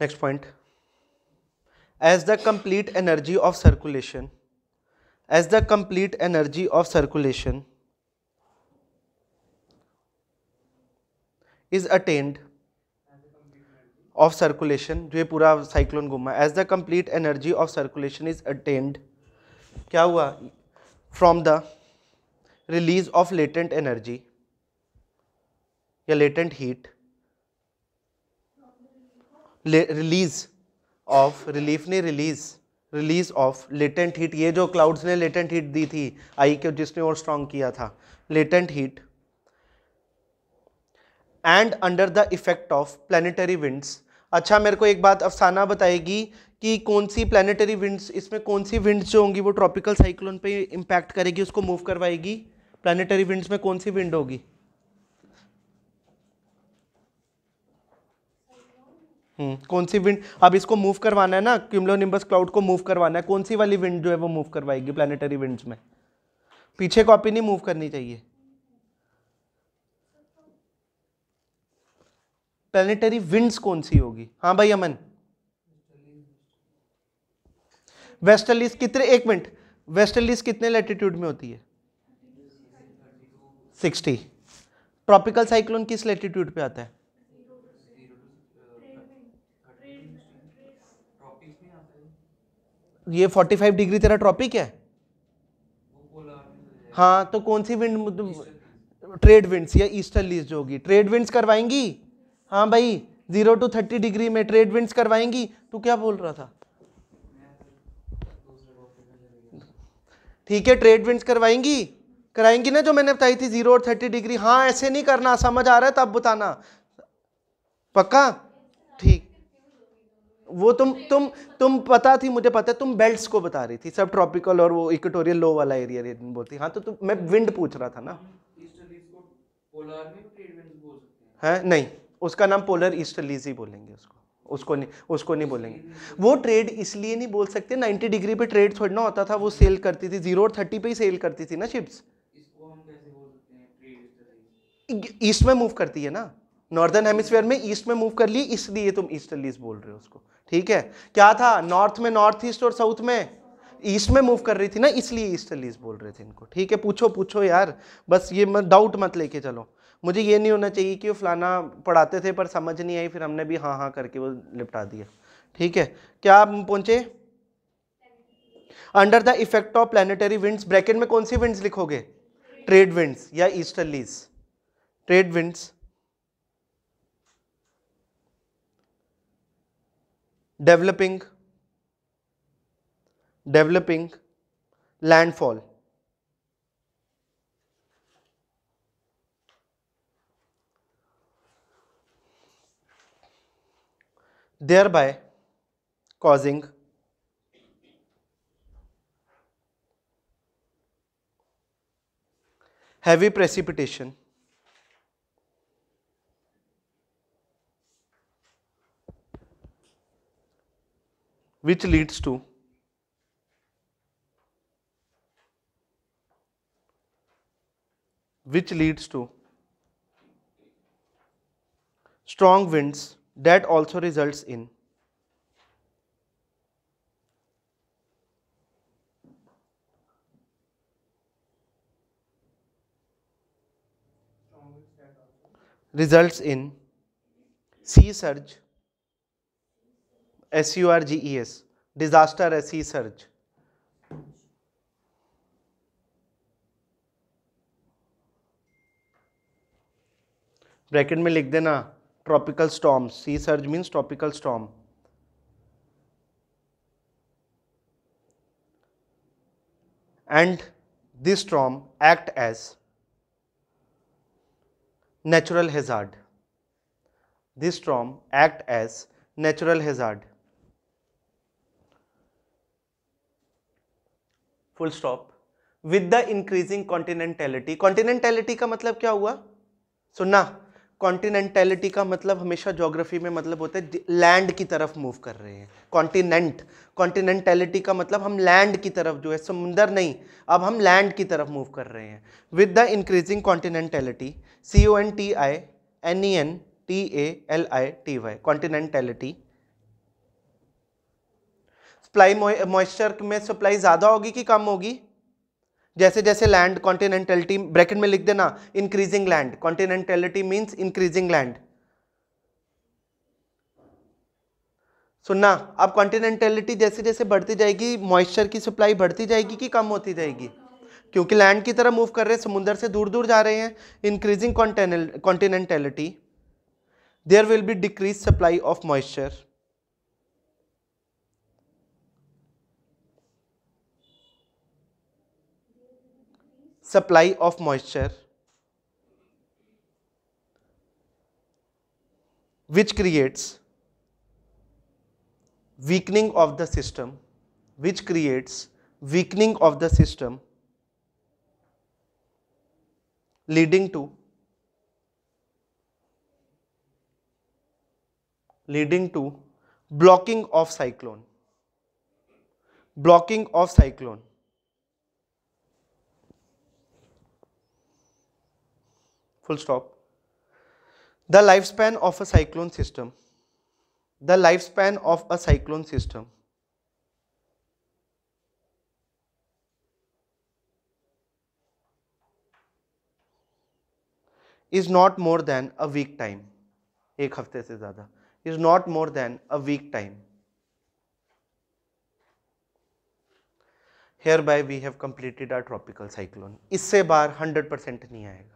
next point as the complete energy of circulation as the complete energy of circulation is attend of circulation जो ये पूरा cyclone घूमा as the complete energy of circulation is attend क्या हुआ from the release of latent energy या latent heat release of relief ने release release of latent heat ये जो क्लाउड्स ने लेटेंट हीट दी थी आई के जिसने और स्ट्रांग किया था latent heat and under the effect of planetary winds अच्छा मेरे को एक बात अफसाना बताएगी कि कौन सी प्लानिटरी विंड्स इसमें कौन सी विंड्स जो होंगी वो ट्रॉपिकल साइक्लोन पे इम्पैक्ट करेगी उसको मूव करवाएगी प्लानिटरी विंड्स में कौन सी विंड होगी हम्म, कौन सी विंड अब इसको मूव करवाना है ना क्यूमलो निम्बस क्लाउड को मूव करवाना है कौन सी वाली विंड जो है वो मूव करवाएगी प्लानिटरी विंड्स में पीछे कॉपी नहीं मूव करनी चाहिए प्लानिटरी विंड्स कौन सी होगी हाँ भाई अमन वेस्टर्लीज कितने एक मिनट वेस्टर्लीज कितने लेटीट्यूड में होती है सिक्सटी ट्रॉपिकल साइक्लोन किस लेटीट्यूड पे आता है ये 45 डिग्री तेरा ट्रॉपिक है हाँ तो कौन सी विंड ट्रेड विंड्स या ईस्टर्लीज जो होगी ट्रेड विंड्स करवाएंगी हाँ भाई जीरो टू थर्टी डिग्री में ट्रेड विंड्स करवाएंगी तू क्या बोल रहा था ठीक है ट्रेड विंड्स करवाएंगी कराएंगी ना जो मैंने बताई थी जीरो और थर्टी डिग्री हाँ ऐसे नहीं करना समझ आ रहा है तब बताना पक्का वो तुम तुम तुम पता थी मुझे पता है तुम बेल्ट्स को बता रही थी सब ट्रॉपिकल और वो इक्वेटोरियल लो वाला एरिया रीजन बोलती हाँ तो तुम मैं विंड पूछ रहा था ना है नहीं उसका नाम पोलर ईस्टर्लीज ही बोलेंगे उसको उसको नहीं उसको नहीं बोलेंगे वो ट्रेड इसलिए नहीं बोल सकते 90 डिग्री पे ट्रेड छोड़ना होता था वो सेल करती थी जीरो और थर्टी पे ही सेल करती थी ना शिप्स ईस्ट में मूव करती है ना नॉर्दर्न हेमिस्फेयर में ईस्ट में मूव कर ली इसलिए तुम ईस्टर्लीज बोल रहे हो उसको ठीक है क्या था नॉर्थ में नॉर्थ ईस्ट और साउथ में ईस्ट में मूव कर रही थी ना इसलिए ईस्टर्लीज बोल रहे थे इनको ठीक है पूछो पूछो यार बस ये मत डाउट मत लेके चलो मुझे ये नहीं होना चाहिए कि वो फलाना पढ़ाते थे पर समझ नहीं आई फिर हमने भी हाँ हाँ करके वो निपटा दिया ठीक है क्या आप पहुंचे under the effect of planetary winds bracket में कौन सी विंड्स लिखोगे ट्रेड विंड्स या easterlies trade winds developing developing landfall thereby causing heavy precipitation which leads to which leads to strong winds that also results in results in sea surge SURGES, disaster research. Bracket में लिख देना tropical storm sea surge means tropical storm and this storm act as natural hazard this storm act as natural hazard full stop with the increasing continentality continentality का मतलब क्या हुआ सुनना कॉन्टिनेंटेलिटी का मतलब हमेशा ज्योग्राफी में मतलब होता है लैंड की तरफ मूव कर रहे हैं कॉन्टिनेंट कॉन्टिनेंटेलिटी का मतलब हम लैंड की तरफ जो है समुंदर नहीं अब हम लैंड की तरफ मूव कर रहे हैं with the increasing continentality C O N T I N E N T A L I T Y continentality supply moisture में सप्लाई ज़्यादा होगी कि कम होगी जैसे जैसे लैंड कॉन्टिनेंटलिटी ब्रैकेट में लिख देना increasing land continentality means increasing land सुनना अब कॉन्टिनेंटलिटी जैसे जैसे बढ़ती जाएगी मॉइस्चर की सप्लाई बढ़ती जाएगी कि कम होती जाएगी क्योंकि लैंड की तरह मूव कर रहे हैं समुंदर से दूर दूर जा रहे हैं increasing continentality there will be decrease supply of moisture supply of moisture which creates weakening of the system which creates weakening of the system leading to leading to blocking of cyclone blocking of cyclone stop the life span of a cyclone system the life span of a cyclone system is not more than a week time एक हफ्ते से ज़्यादा is not more than a week time hereby we have completed our tropical cyclone इससे बार hundred percent नहीं आएगा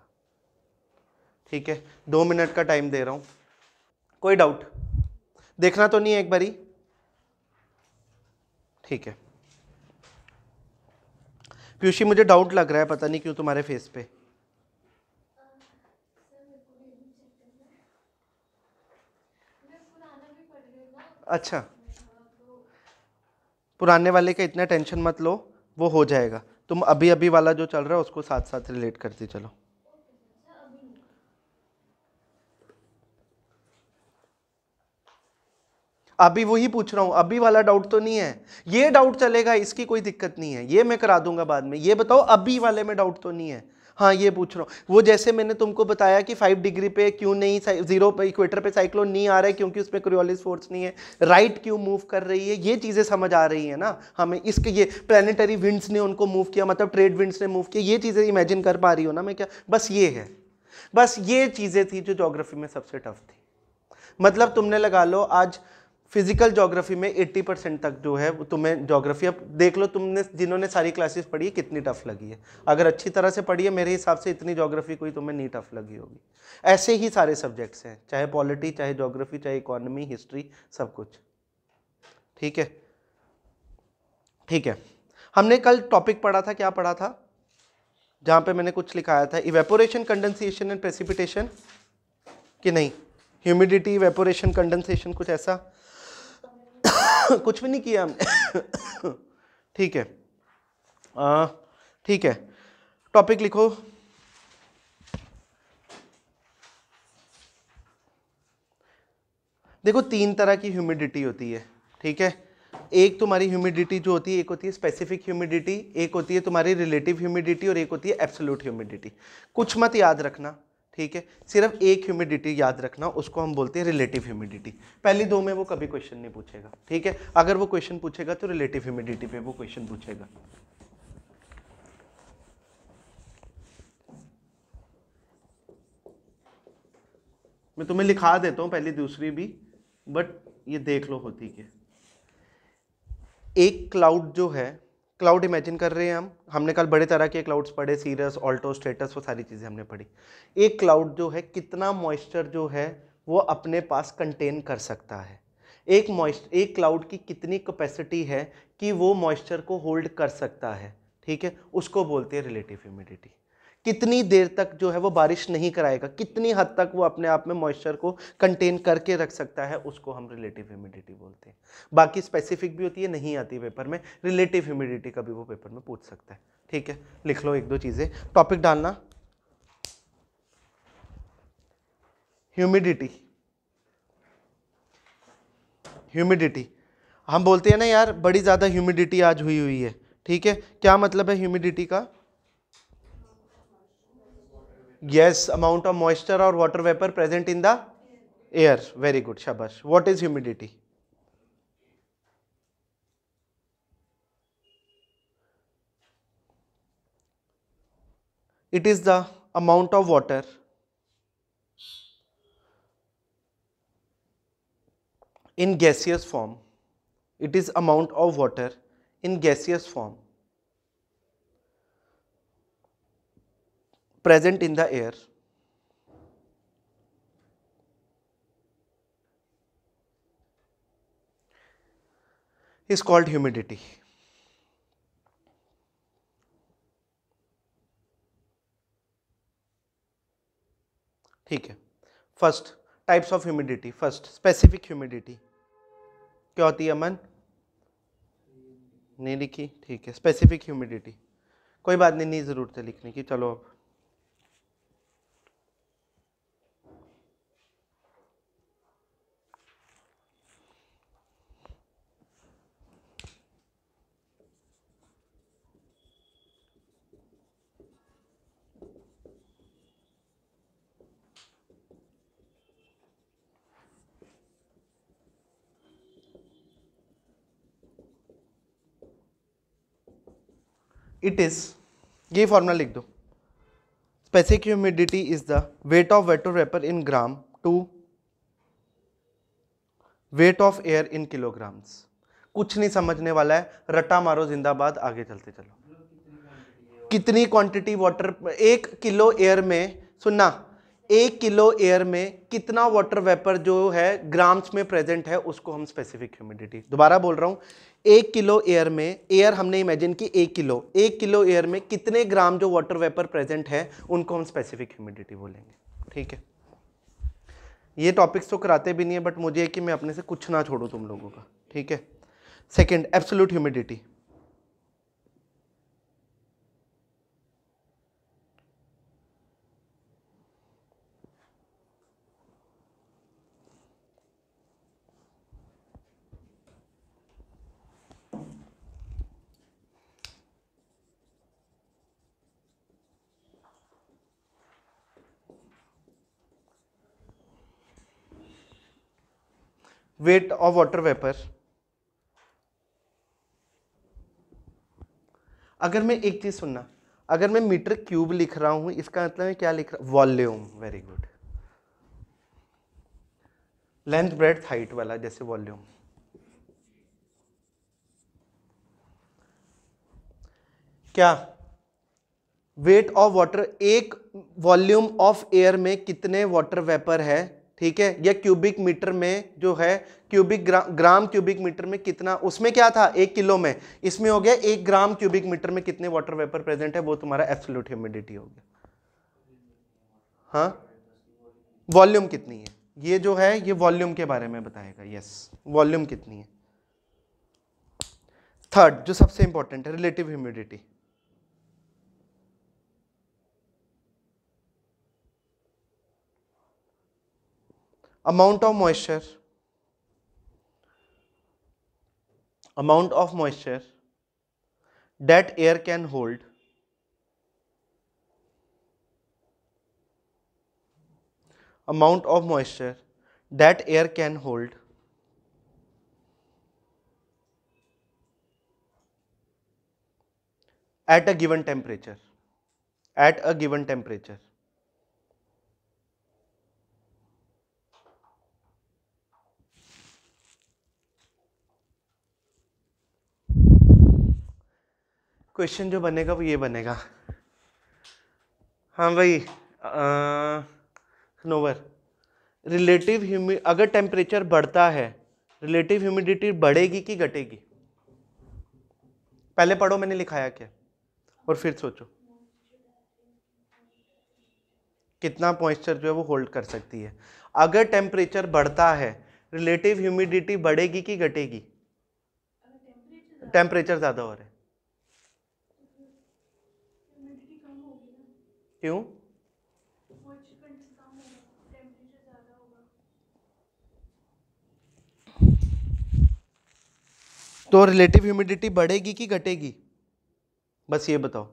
ठीक है दो मिनट का टाइम दे रहा हूँ कोई डाउट देखना तो नहीं है एक बारी ठीक है पीयूषी मुझे डाउट लग रहा है पता नहीं क्यों तुम्हारे फेस पे अच्छा पुराने वाले का इतना टेंशन मत लो वो हो जाएगा तुम अभी अभी वाला जो चल रहा है उसको साथ साथ रिलेट करते चलो अभी वही पूछ रहा हूँ अभी वाला डाउट तो नहीं है ये डाउट चलेगा इसकी कोई दिक्कत नहीं है ये मैं करा दूंगा बाद में ये बताओ अभी वाले में डाउट तो नहीं है हाँ ये पूछ रहा हूँ वो जैसे मैंने तुमको बताया कि फाइव डिग्री पे क्यों नहीं जीरो पे इक्वेटर पे साइक्लोन नहीं आ रहा है क्योंकि उसमें क्रियोलिस फोर्स नहीं है राइट क्यों मूव कर रही है ये चीज़ें समझ आ रही है ना हमें इसके ये प्लानिटरी विंड्स ने उनको मूव किया मतलब ट्रेड विंड्स ने मूव किया ये चीज़ें इमेजिन कर पा रही हो ना मैं क्या बस ये है बस ये चीज़ें थी जो जोग्राफी में सबसे टफ थी मतलब तुमने लगा लो आज फिजिकल जोग्राफी में 80 परसेंट तक जो है तुम्हें जोग्राफी अब देख लो तुमने जिन्होंने सारी क्लासेस पढ़ी है कितनी टफ लगी है अगर अच्छी तरह से पढ़ी है मेरे हिसाब से इतनी जोग्राफी कोई तुम्हें नहीं टफ लगी होगी ऐसे ही सारे सब्जेक्ट्स हैं चाहे पॉलिटी चाहे जोग्राफी चाहे इकोनॉमी हिस्ट्री सब कुछ ठीक है ठीक है हमने कल टॉपिक पढ़ा था क्या पढ़ा था जहाँ पर मैंने कुछ लिखाया था इवेपोरेशन कंडेंसिएशन एंड प्रेसिपिटेशन कि नहीं ह्यूमिडिटी वेपोरेशन कंडेंसेशन कुछ ऐसा (coughs) कुछ भी नहीं किया हमने (coughs) ठीक है ठीक है टॉपिक लिखो देखो तीन तरह की ह्यूमिडिटी होती है ठीक है एक तुम्हारी ह्यूमिडिटी जो होती है एक होती है स्पेसिफिक ह्यूमिडिटी एक होती है तुम्हारी रिलेटिव ह्यूमिडिटी और एक होती है एब्सोल्यूट ह्यूमिडिटी कुछ मत याद रखना ठीक है सिर्फ एक ह्यूमिडिटी याद रखना उसको हम बोलते हैं रिलेटिव ह्यूमिडिटी पहली दो में वो कभी क्वेश्चन नहीं पूछेगा ठीक है अगर वो क्वेश्चन पूछेगा तो रिलेटिव ह्यूमिडिटी पे वो क्वेश्चन पूछेगा मैं तुम्हें लिखा देता हूं पहली दूसरी भी बट ये देख लो होती के एक क्लाउड जो है क्लाउड इमेजिन कर रहे हैं हम हमने कल बड़े तरह के क्लाउड्स पढ़े सीरस ऑल्टो स्टेटस वो सारी चीज़ें हमने पढ़ी एक क्लाउड जो है कितना मॉइस्चर जो है वो अपने पास कंटेन कर सकता है एक मॉइस्ट एक क्लाउड की कितनी कैपेसिटी है कि वो मॉइस्चर को होल्ड कर सकता है ठीक है उसको बोलते हैं रिलेटिव ह्यूमिडिटी कितनी देर तक जो है वो बारिश नहीं कराएगा कितनी हद तक वो अपने आप में मॉइस्चर को कंटेन करके रख सकता है उसको हम रिलेटिव ह्यूमिडिटी बोलते हैं बाकी स्पेसिफिक भी होती है नहीं आती पेपर में रिलेटिव ह्यूमिडिटी का भी वो पेपर में पूछ सकता है ठीक है लिख लो एक दो चीज़ें टॉपिक डालना ह्यूमिडिटी ह्यूमिडिटी हम बोलते हैं ना यार बड़ी ज़्यादा ह्यूमिडिटी आज हुई हुई है ठीक है क्या मतलब है ह्यूमिडिटी का Yes, amount of moisture or water vapor present in the air. Very good, Shabash. What is humidity? It is the amount of water in gaseous form. It is amount of water in gaseous form present in the air. is called humidity. ठीक है first types of humidity first specific humidity क्या होती है अमन नहीं लिखी ठीक है specific humidity कोई बात नहीं नहीं ज़रूरत है लिखने की चलो अब इट इज़ ये फॉर्मूला लिख दो specific humidity is the weight of water vapour in gram to weight of air in kilograms कुछ नहीं समझने वाला है रट्टा मारो जिंदाबाद आगे चलते चलो कितनी क्वांटिटी वाटर एक किलो एयर में सुनना एक किलो एयर में कितना वाटर वेपर जो है ग्राम्स में प्रेजेंट है उसको हम स्पेसिफिक ह्यूमिडिटी दोबारा बोल रहा हूँ एक किलो एयर में एयर हमने इमेजिन की एक किलो एक किलो एयर में कितने ग्राम जो वाटर वेपर प्रेजेंट है उनको हम स्पेसिफिक ह्यूमिडिटी बोलेंगे ठीक है ये टॉपिक्स तो कराते भी नहीं है बट मुझे है कि मैं अपने से कुछ ना छोड़ू तुम लोगों का ठीक है second absolute humidity weight of water vapor अगर मैं एक चीज़ सुनना अगर मैं मीटर क्यूब लिख रहा हूं इसका मतलब मैं क्या लिख रहा हूं volume very good length breadth height वाला जैसे वॉल्यूम क्या वेट ऑफ वाटर एक वॉल्यूम ऑफ एयर में कितने वाटर वेपर है ठीक है या क्यूबिक मीटर में जो है क्यूबिक ग्रा, ग्राम क्यूबिक मीटर में कितना उसमें क्या था एक किलो में इसमें हो गया एक ग्राम क्यूबिक मीटर में कितने वाटर वेपर प्रेजेंट है वो तुम्हारा एब्सोल्यूट ह्यूमिडिटी हो गया हाँ वॉल्यूम कितनी है ये जो है ये वॉल्यूम के बारे में बताएगा यस वॉल्यूम कितनी है थर्ड जो सबसे इंपॉर्टेंट है relative humidity amount of moisture amount of moisture that air can hold amount of moisture that air can hold at a given temperature at a given temperature question जो बनेगा वो ये बनेगा हाँ भाई स्नोवर रिलेटिव ह्यूमि अगर टेम्परेचर बढ़ता है रिलेटिव ह्यूमिडिटी बढ़ेगी कि घटेगी पहले पढ़ो मैंने लिखाया क्या और फिर सोचो कितना मॉइस्चर जो है वो होल्ड कर सकती है अगर टेम्परेचर बढ़ता है रिलेटिव ह्यूमिडिटी बढ़ेगी कि घटेगी टेम्परेचर ज़्यादा हो रहा है क्यों तो रिलेटिव ह्यूमिडिटी बढ़ेगी कि घटेगी बस ये बताओ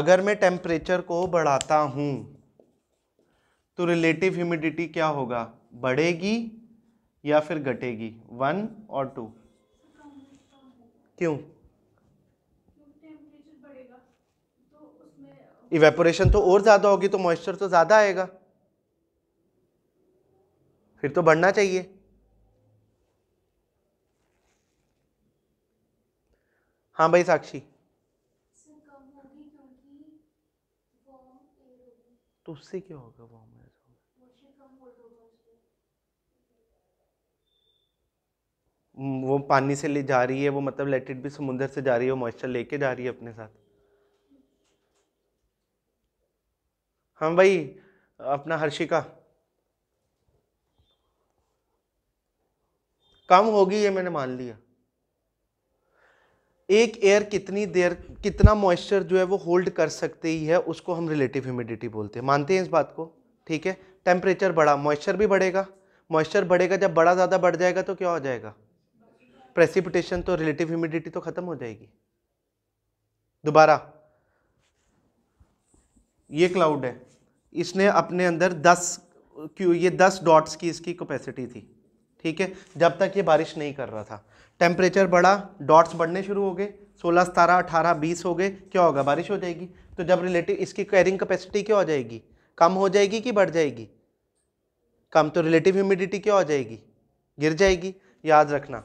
अगर मैं टेम्परेचर को बढ़ाता हूं तो रिलेटिव ह्यूमिडिटी क्या होगा बढ़ेगी या फिर घटेगी वन और टू क्यों इवेपोरेशन तो और ज़्यादा होगी तो मॉइस्चर तो ज़्यादा आएगा फिर तो बढ़ना चाहिए हाँ भाई साक्षी तो उससे क्या होगा वार्म एयर वो पानी से ले जा रही है वो मतलब लेट इट भी समुंदर से जा रही है वो मॉइस्चर लेके जा रही है अपने साथ हाँ भाई अपना हर्षिका कम होगी ये मैंने मान लिया एक एयर कितनी देर कितना मॉइस्चर जो है वो होल्ड कर सकती है उसको हम रिलेटिव ह्यूमिडिटी बोलते हैं मानते हैं इस बात को ठीक है टेम्परेचर बढ़ा मॉइस्चर भी बढ़ेगा मॉइस्चर बढ़ेगा जब बड़ा ज़्यादा बढ़ जाएगा तो क्या हो जाएगा प्रेसिपिटेशन तो रिलेटिव ह्यूमिडिटी तो ख़त्म हो जाएगी दोबारा ये क्लाउड है इसने अपने अंदर दस क्यू ये दस डॉट्स की इसकी कैपेसिटी थी ठीक है जब तक ये बारिश नहीं कर रहा था टेम्परेचर बढ़ा डॉट्स बढ़ने शुरू हो गए सोलह सतारह अठारह बीस हो गए क्या होगा बारिश हो जाएगी तो जब रिलेटिव इसकी कैरिंग कैपेसिटी क्या हो जाएगी कम हो जाएगी कि बढ़ जाएगी कम तो रिलेटिव ह्यूमिडिटी क्या हो जाएगी गिर जाएगी याद रखना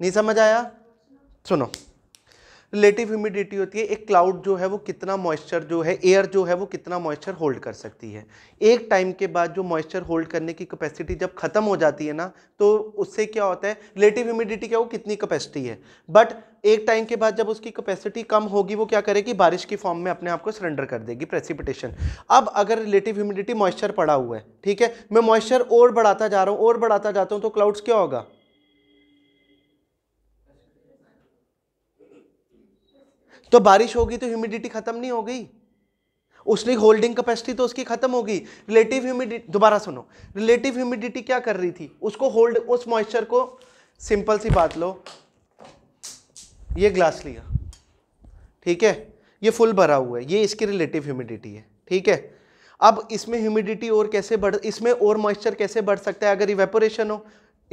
नहीं समझ आया सुनो रिलेटिव ह्यूमिडिटी होती है एक क्लाउड जो है वो कितना मॉइस्चर जो है एयर जो है वो कितना मॉइस्चर होल्ड कर सकती है एक टाइम के बाद जो मॉइस्चर होल्ड करने की कैपेसिटी जब ख़त्म हो जाती है ना तो उससे क्या होता है रिलेटिव ह्यूमिडिटी क्या वो कितनी कैपेसिटी है बट एक टाइम के बाद जब उसकी कैपेसिटी कम होगी वो क्या करेगी बारिश की फॉर्म में अपने आप को सरेंडर कर देगी प्रेसिपिटेशन अब अगर रिलेटिव ह्यूमिडिटी मॉइस्चर पड़ा हुआ है ठीक है मैं मॉइस्चर और बढ़ाता जा रहा हूँ और बढ़ाता जाता हूँ तो क्लाउड्स क्या होगा तो बारिश होगी तो ह्यूमिडिटी खत्म नहीं हो गई उसकी होल्डिंग कैपेसिटी तो उसकी खत्म होगी रिलेटिव ह्यूमिडिटी दोबारा सुनो रिलेटिव ह्यूमिडिटी क्या कर रही थी उसको होल्ड उस मॉइस्चर को सिंपल सी बात लो ये ग्लास लिया ठीक है ये फुल भरा हुआ है ये इसकी रिलेटिव ह्यूमिडिटी है ठीक है अब इसमें ह्यूमिडिटी और कैसे बढ़ इसमें और मॉइस्चर कैसे बढ़ सकता है अगर इवेपोरेशन हो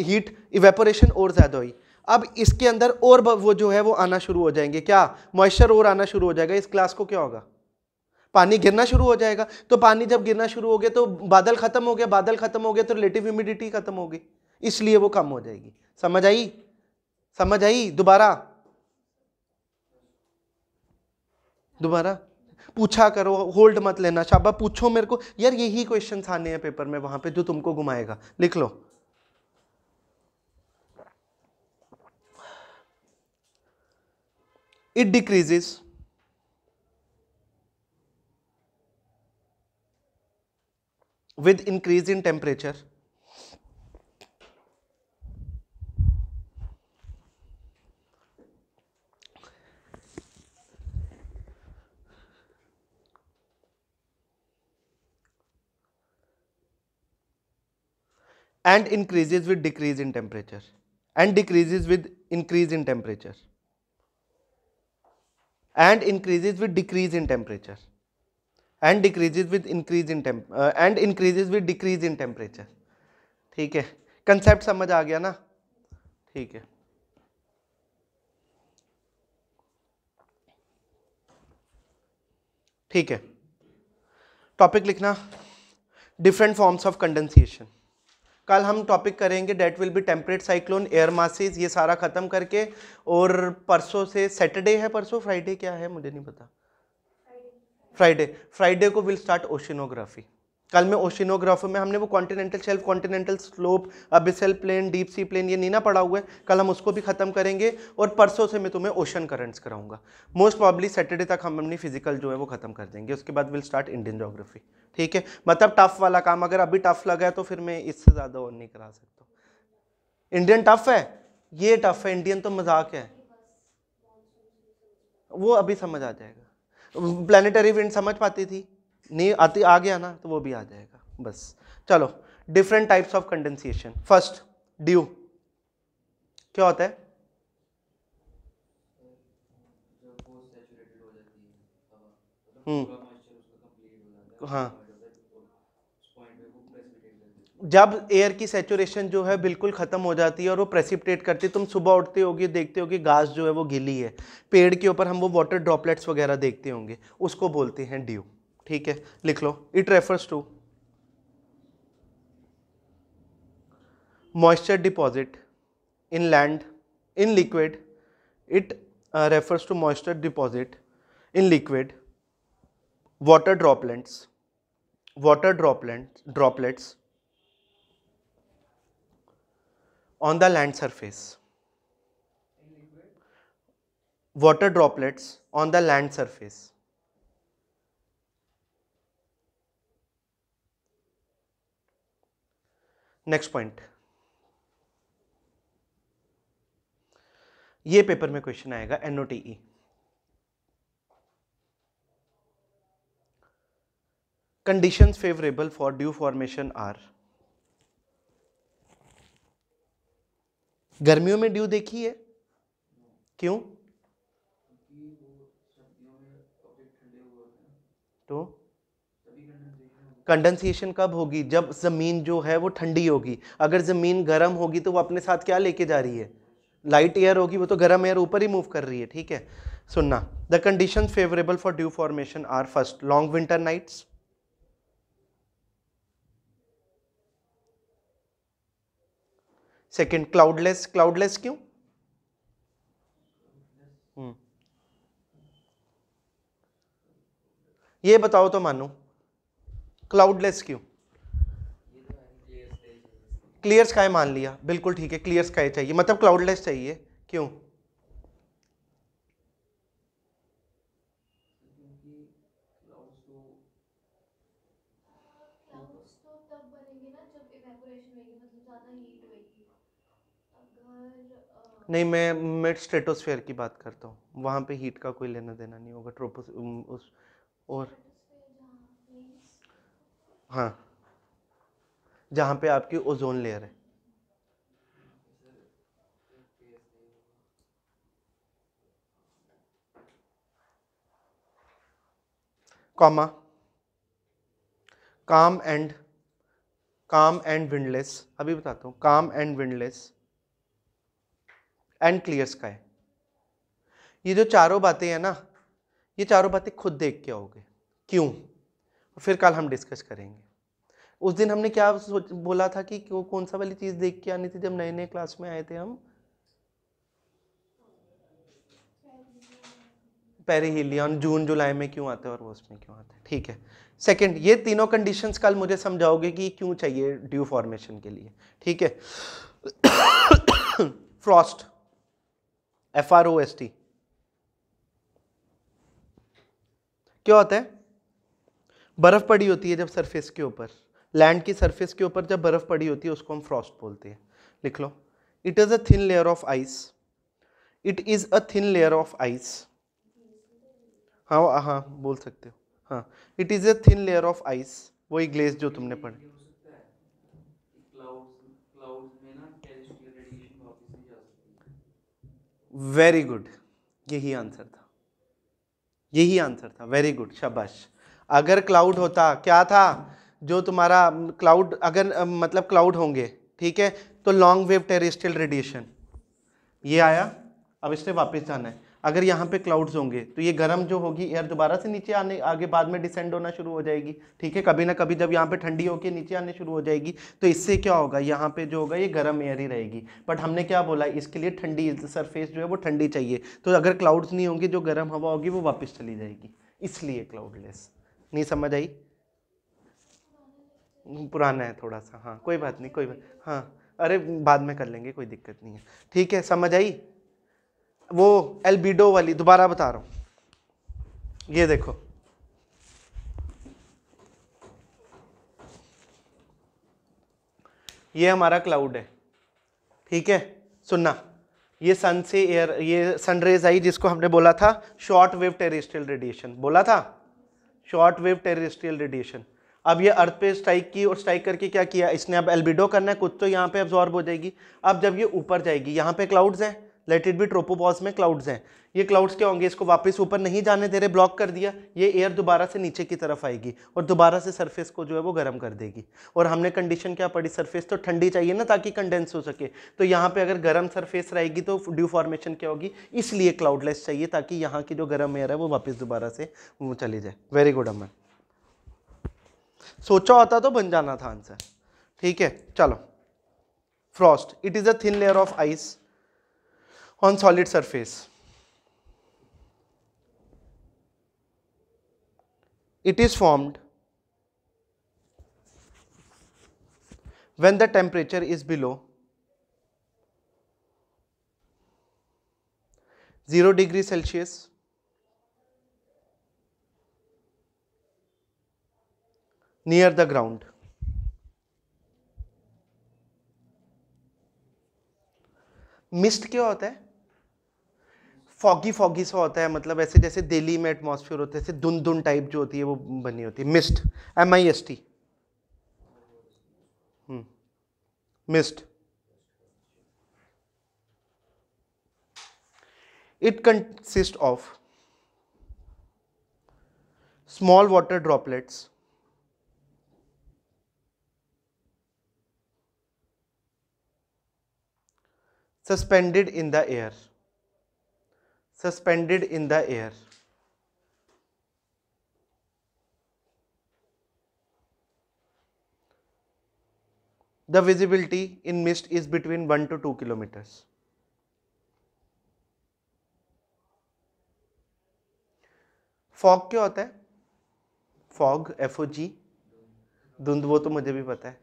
हीट इवेपोरेशन और ज़्यादा हुई अब इसके अंदर और वो जो है वो आना शुरू हो जाएंगे क्या मॉइस्चर और आना शुरू हो जाएगा इस क्लास को क्या होगा पानी गिरना शुरू हो जाएगा तो पानी जब गिरना शुरू हो गया तो बादल खत्म हो गया बादल खत्म हो गया तो रिलेटिव ह्यूमिडिटी खत्म होगी इसलिए वो कम हो जाएगी समझ आई समझ आई दोबारा दोबारा पूछा करो होल्ड मत लेना शाबा पूछो मेरे को यार यही क्वेश्चन आने हैं पेपर में वहां पे जो तुमको घुमाएगा लिख लो it decreases. with increase in temperature and increases with decrease in temperature and decreases with increase in temperature and increases with decrease in temperature and decreases with increase in temp uh, and increases with decrease in temperature ठीक है concept समझ आ गया ना ठीक है ठीक है topic लिखना डिफरेंट फॉर्म्स ऑफ कंडेंसेशन कल हम टॉपिक करेंगे that will be temperate cyclone air masses ये सारा ख़त्म करके और परसों से सैटरडे है परसों फ्राइडे क्या है मुझे नहीं पता फ्राइडे फ्राइडे को विल स्टार्ट ओशनोग्राफी कल में ओशिनोग्राफी में हमने वो continental shelf continental slope abyssal plain deep sea plain ये नीना पढ़ा हुआ है कल हम उसको भी ख़त्म करेंगे और परसों से मैं तुम्हें ओशन करंट्स कराऊंगा मोस्ट प्रॉब्ली सैटरडे तक हम अपनी फिजिकल जो है वो ख़त्म कर देंगे उसके बाद विल स्टार्ट इंडियन जोग्राफी ठीक है मतलब टफ वाला काम अगर अभी टफ लगा है तो फिर मैं इससे ज़्यादा और नहीं करा सकता इंडियन टफ है ये टफ है इंडियन तो मजाक है वो अभी समझ आ जाएगा प्लानिटरी विंड समझ पाती थी नहीं आती आ गया ना तो वो भी आ जाएगा बस चलो different types of condensation first dew क्या होता है हम्म। हाँ जब एयर की सेचुरेशन जो है बिल्कुल ख़त्म हो जाती है और वो प्रेसिपिटेट करती है तुम सुबह उठते होगे देखते होगे घास जो है वो गिली है पेड़ के ऊपर हम वो वाटर ड्रॉपलेट्स वगैरह देखते होंगे उसको बोलते हैं ड्यू ठीक है लिख लो it refers to moisture deposit in land in liquid it refers to moisture deposit in liquid water droplets water droplet droplets on the land surface water droplets on the land surface next point ये paper में question आएगा N O T E condition favourable for dew formation are गर्मियों में due देखी है क्यों तो condensation कब होगी जब ज़मीन जो है वो ठंडी होगी अगर ज़मीन गर्म होगी तो वो अपने साथ क्या लेके जा रही है लाइट एयर होगी वो तो गर्म एयर ऊपर ही मूव कर रही है ठीक है सुनना the condition favourable for dew formation are first long winter nights second cloudless cloudless क्यों हम्म। ये बताओ तो मानो क्लाउडलेस क्यों क्लियर स्काई मान लिया बिल्कुल ठीक है क्लियर स्काई चाहिए मतलब क्लाउडलेस चाहिए क्यों नहीं मैं मिड स्ट्रेटोस्फेयर की बात करता हूँ वहाँ पे हीट का कोई लेना देना नहीं होगा ट्रोपोस उस और हाँ जहाँ पे आपकी ओजोन लेयर है comma calm and calm and windless अभी बताता हूँ calm and windless and clear sky ये जो चारों बातें हैं ना ये चारों बातें खुद देख के आओगे क्यों फिर कल हम डिस्कस करेंगे उस दिन हमने क्या सोच बोला था कि वो कौन सा वाली चीज़ देख के आनी थी जब नए नए क्लास में आए थे हम पेरीहिलियन जून जुलाई में क्यों आते हैं और वो उसमें क्यों आते हैं ठीक है सेकंड ये तीनों कंडीशंस कल मुझे समझाओगे कि क्यों चाहिए ड्यू फॉर्मेशन के लिए ठीक है frost F R O S T क्या होता है बर्फ़ पड़ी होती है जब सरफेस के ऊपर लैंड की सरफेस के ऊपर जब बर्फ़ पड़ी होती है उसको हम फ्रॉस्ट बोलते हैं लिख लो it is a thin layer of ice it is a thin layer of ice हाँ हाँ बोल सकते हो हाँ it is a thin layer of ice वही ग्लेस जो तुमने पढ़ी वेरी गुड यही आंसर था यही आंसर था वेरी गुड शाबाश अगर क्लाउड होता क्या था जो तुम्हारा क्लाउड अगर मतलब क्लाउड होंगे ठीक है तो लॉन्ग वेव टेरिस्टल रेडिएशन ये आया अब इससे वापस जाना है अगर यहाँ पे क्लाउड्स होंगे तो ये गर्म जो होगी एयर दोबारा से नीचे आने आगे बाद में डिसेंड होना शुरू हो जाएगी ठीक है कभी ना कभी जब यहाँ पे ठंडी होकर नीचे आने शुरू हो जाएगी तो इससे क्या होगा यहाँ पे जो होगा ये गर्म एयर ही रहेगी बट हमने क्या बोला इसके लिए ठंडी सरफेस जो है वो ठंडी चाहिए तो अगर क्लाउड्स नहीं होंगे जो गर्म हवा होगी वो वापस चली जाएगी इसलिए क्लाउडलेस नहीं समझ आई पुराना है थोड़ा सा हाँ कोई बात नहीं कोई बात हाँ अरे बाद में कर लेंगे कोई दिक्कत नहीं है ठीक है समझ आई वो एल्बिडो वाली दोबारा बता रहा हूँ ये देखो ये हमारा क्लाउड है ठीक है सुनना ये सन से एयर ये सन रेज आई जिसको हमने बोला था शॉर्ट वेव टेरिस्ट्रियल रेडिएशन बोला था शॉर्ट वेव टेरिस्ट्रियल रेडिएशन अब ये अर्थ पे स्ट्राइक की और स्ट्राइक करके क्या किया इसने अब एल्बिडो करना है कुछ तो यहाँ पे अब्जॉर्ब हो जाएगी अब जब ये ऊपर जाएगी यहाँ पे क्लाउड्स हैं लेट इट भी ट्रोपोपॉज में क्लाउड्स हैं ये क्लाउड्स क्या होंगे इसको वापस ऊपर नहीं जाने दे रहे ब्लॉक कर दिया ये एयर दोबारा से नीचे की तरफ आएगी और दोबारा से सरफेस को जो है वो गर्म कर देगी और हमने कंडीशन क्या पड़ी सरफेस तो ठंडी चाहिए ना ताकि कंडेंस हो सके तो यहाँ पे अगर गर्म सरफेस रहेगी तो ड्यू फॉर्मेशन क्या होगी इसलिए क्लाउडलेस चाहिए ताकि यहाँ की जो गर्म एयर है वो वापस दोबारा से वो चली जाए वेरी गुड अमन सोचा होता तो बन जाना था आंसर ठीक है चलो frost it is a thin layer of ice on solid surface. It is formed when the temperature is below 0 degree Celsius near the ground. Mist क्या होता है फॉगी फॉगी सा होता है मतलब ऐसे जैसे दिल्ली में एटमॉस्फेयर होते हैं ऐसे धुन धुन टाइप जो होती है वो बनी होती है mist M I S T mist it consist of small water droplets suspended in the air suspended in the air. The visibility in mist is between 1 to 2 kilometers. Fog क्या होता है फॉग एफ ओ जी धुंध वो तो मुझे भी पता है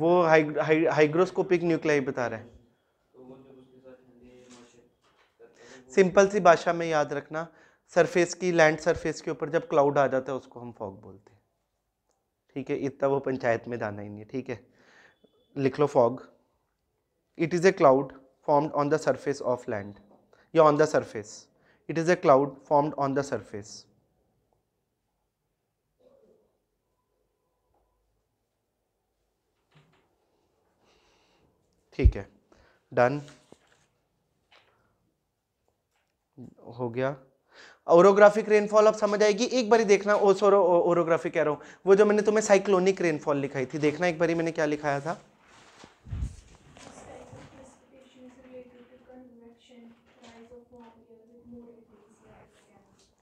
वो हाइग्रोस्कोपिक न्यूक्लियाई बता रहे हैं सिंपल सी भाषा में याद रखना सरफेस की लैंड सरफेस के ऊपर जब क्लाउड आ जाता है उसको हम फॉग बोलते हैं ठीक है इतना वो पंचायत में जाना ही नहीं है ठीक है लिख लो fog it is a cloud formed on the surface of land या on the surface it is a cloud formed on the surface ठीक है डन हो गया ओरोग्राफिक रेनफॉल अब समझ आएगी एक बारी देखना ओ सोरो ओरोग्राफिक कह रहा हूँ वो जो मैंने तुम्हें साइक्लोनिक रेनफॉल लिखाई थी देखना एक बारी मैंने क्या लिखाया था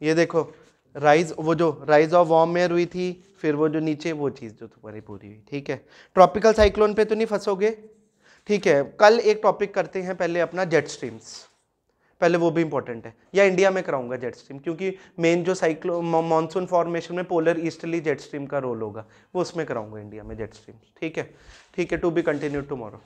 ये देखो राइज वो जो राइज ऑफ वार्म एयर हुई थी फिर वो जो नीचे वो चीज़ जो तुम्हारी पूरी हुई ठीक है ट्रॉपिकल साइक्लोन पे तो नहीं फंसोगे ठीक है कल एक टॉपिक करते हैं पहले अपना जेट स्ट्रीम्स पहले वो भी इंपॉर्टेंट है या इंडिया में कराऊंगा जेट स्ट्रीम क्योंकि मेन जो साइक्लो मानसून फॉर्मेशन में पोलर ईस्टली जेट स्ट्रीम का रोल होगा वो उसमें कराऊंगा इंडिया में जेट स्ट्रीम ठीक है ठीक है टू बी कंटिन्यू टुमारो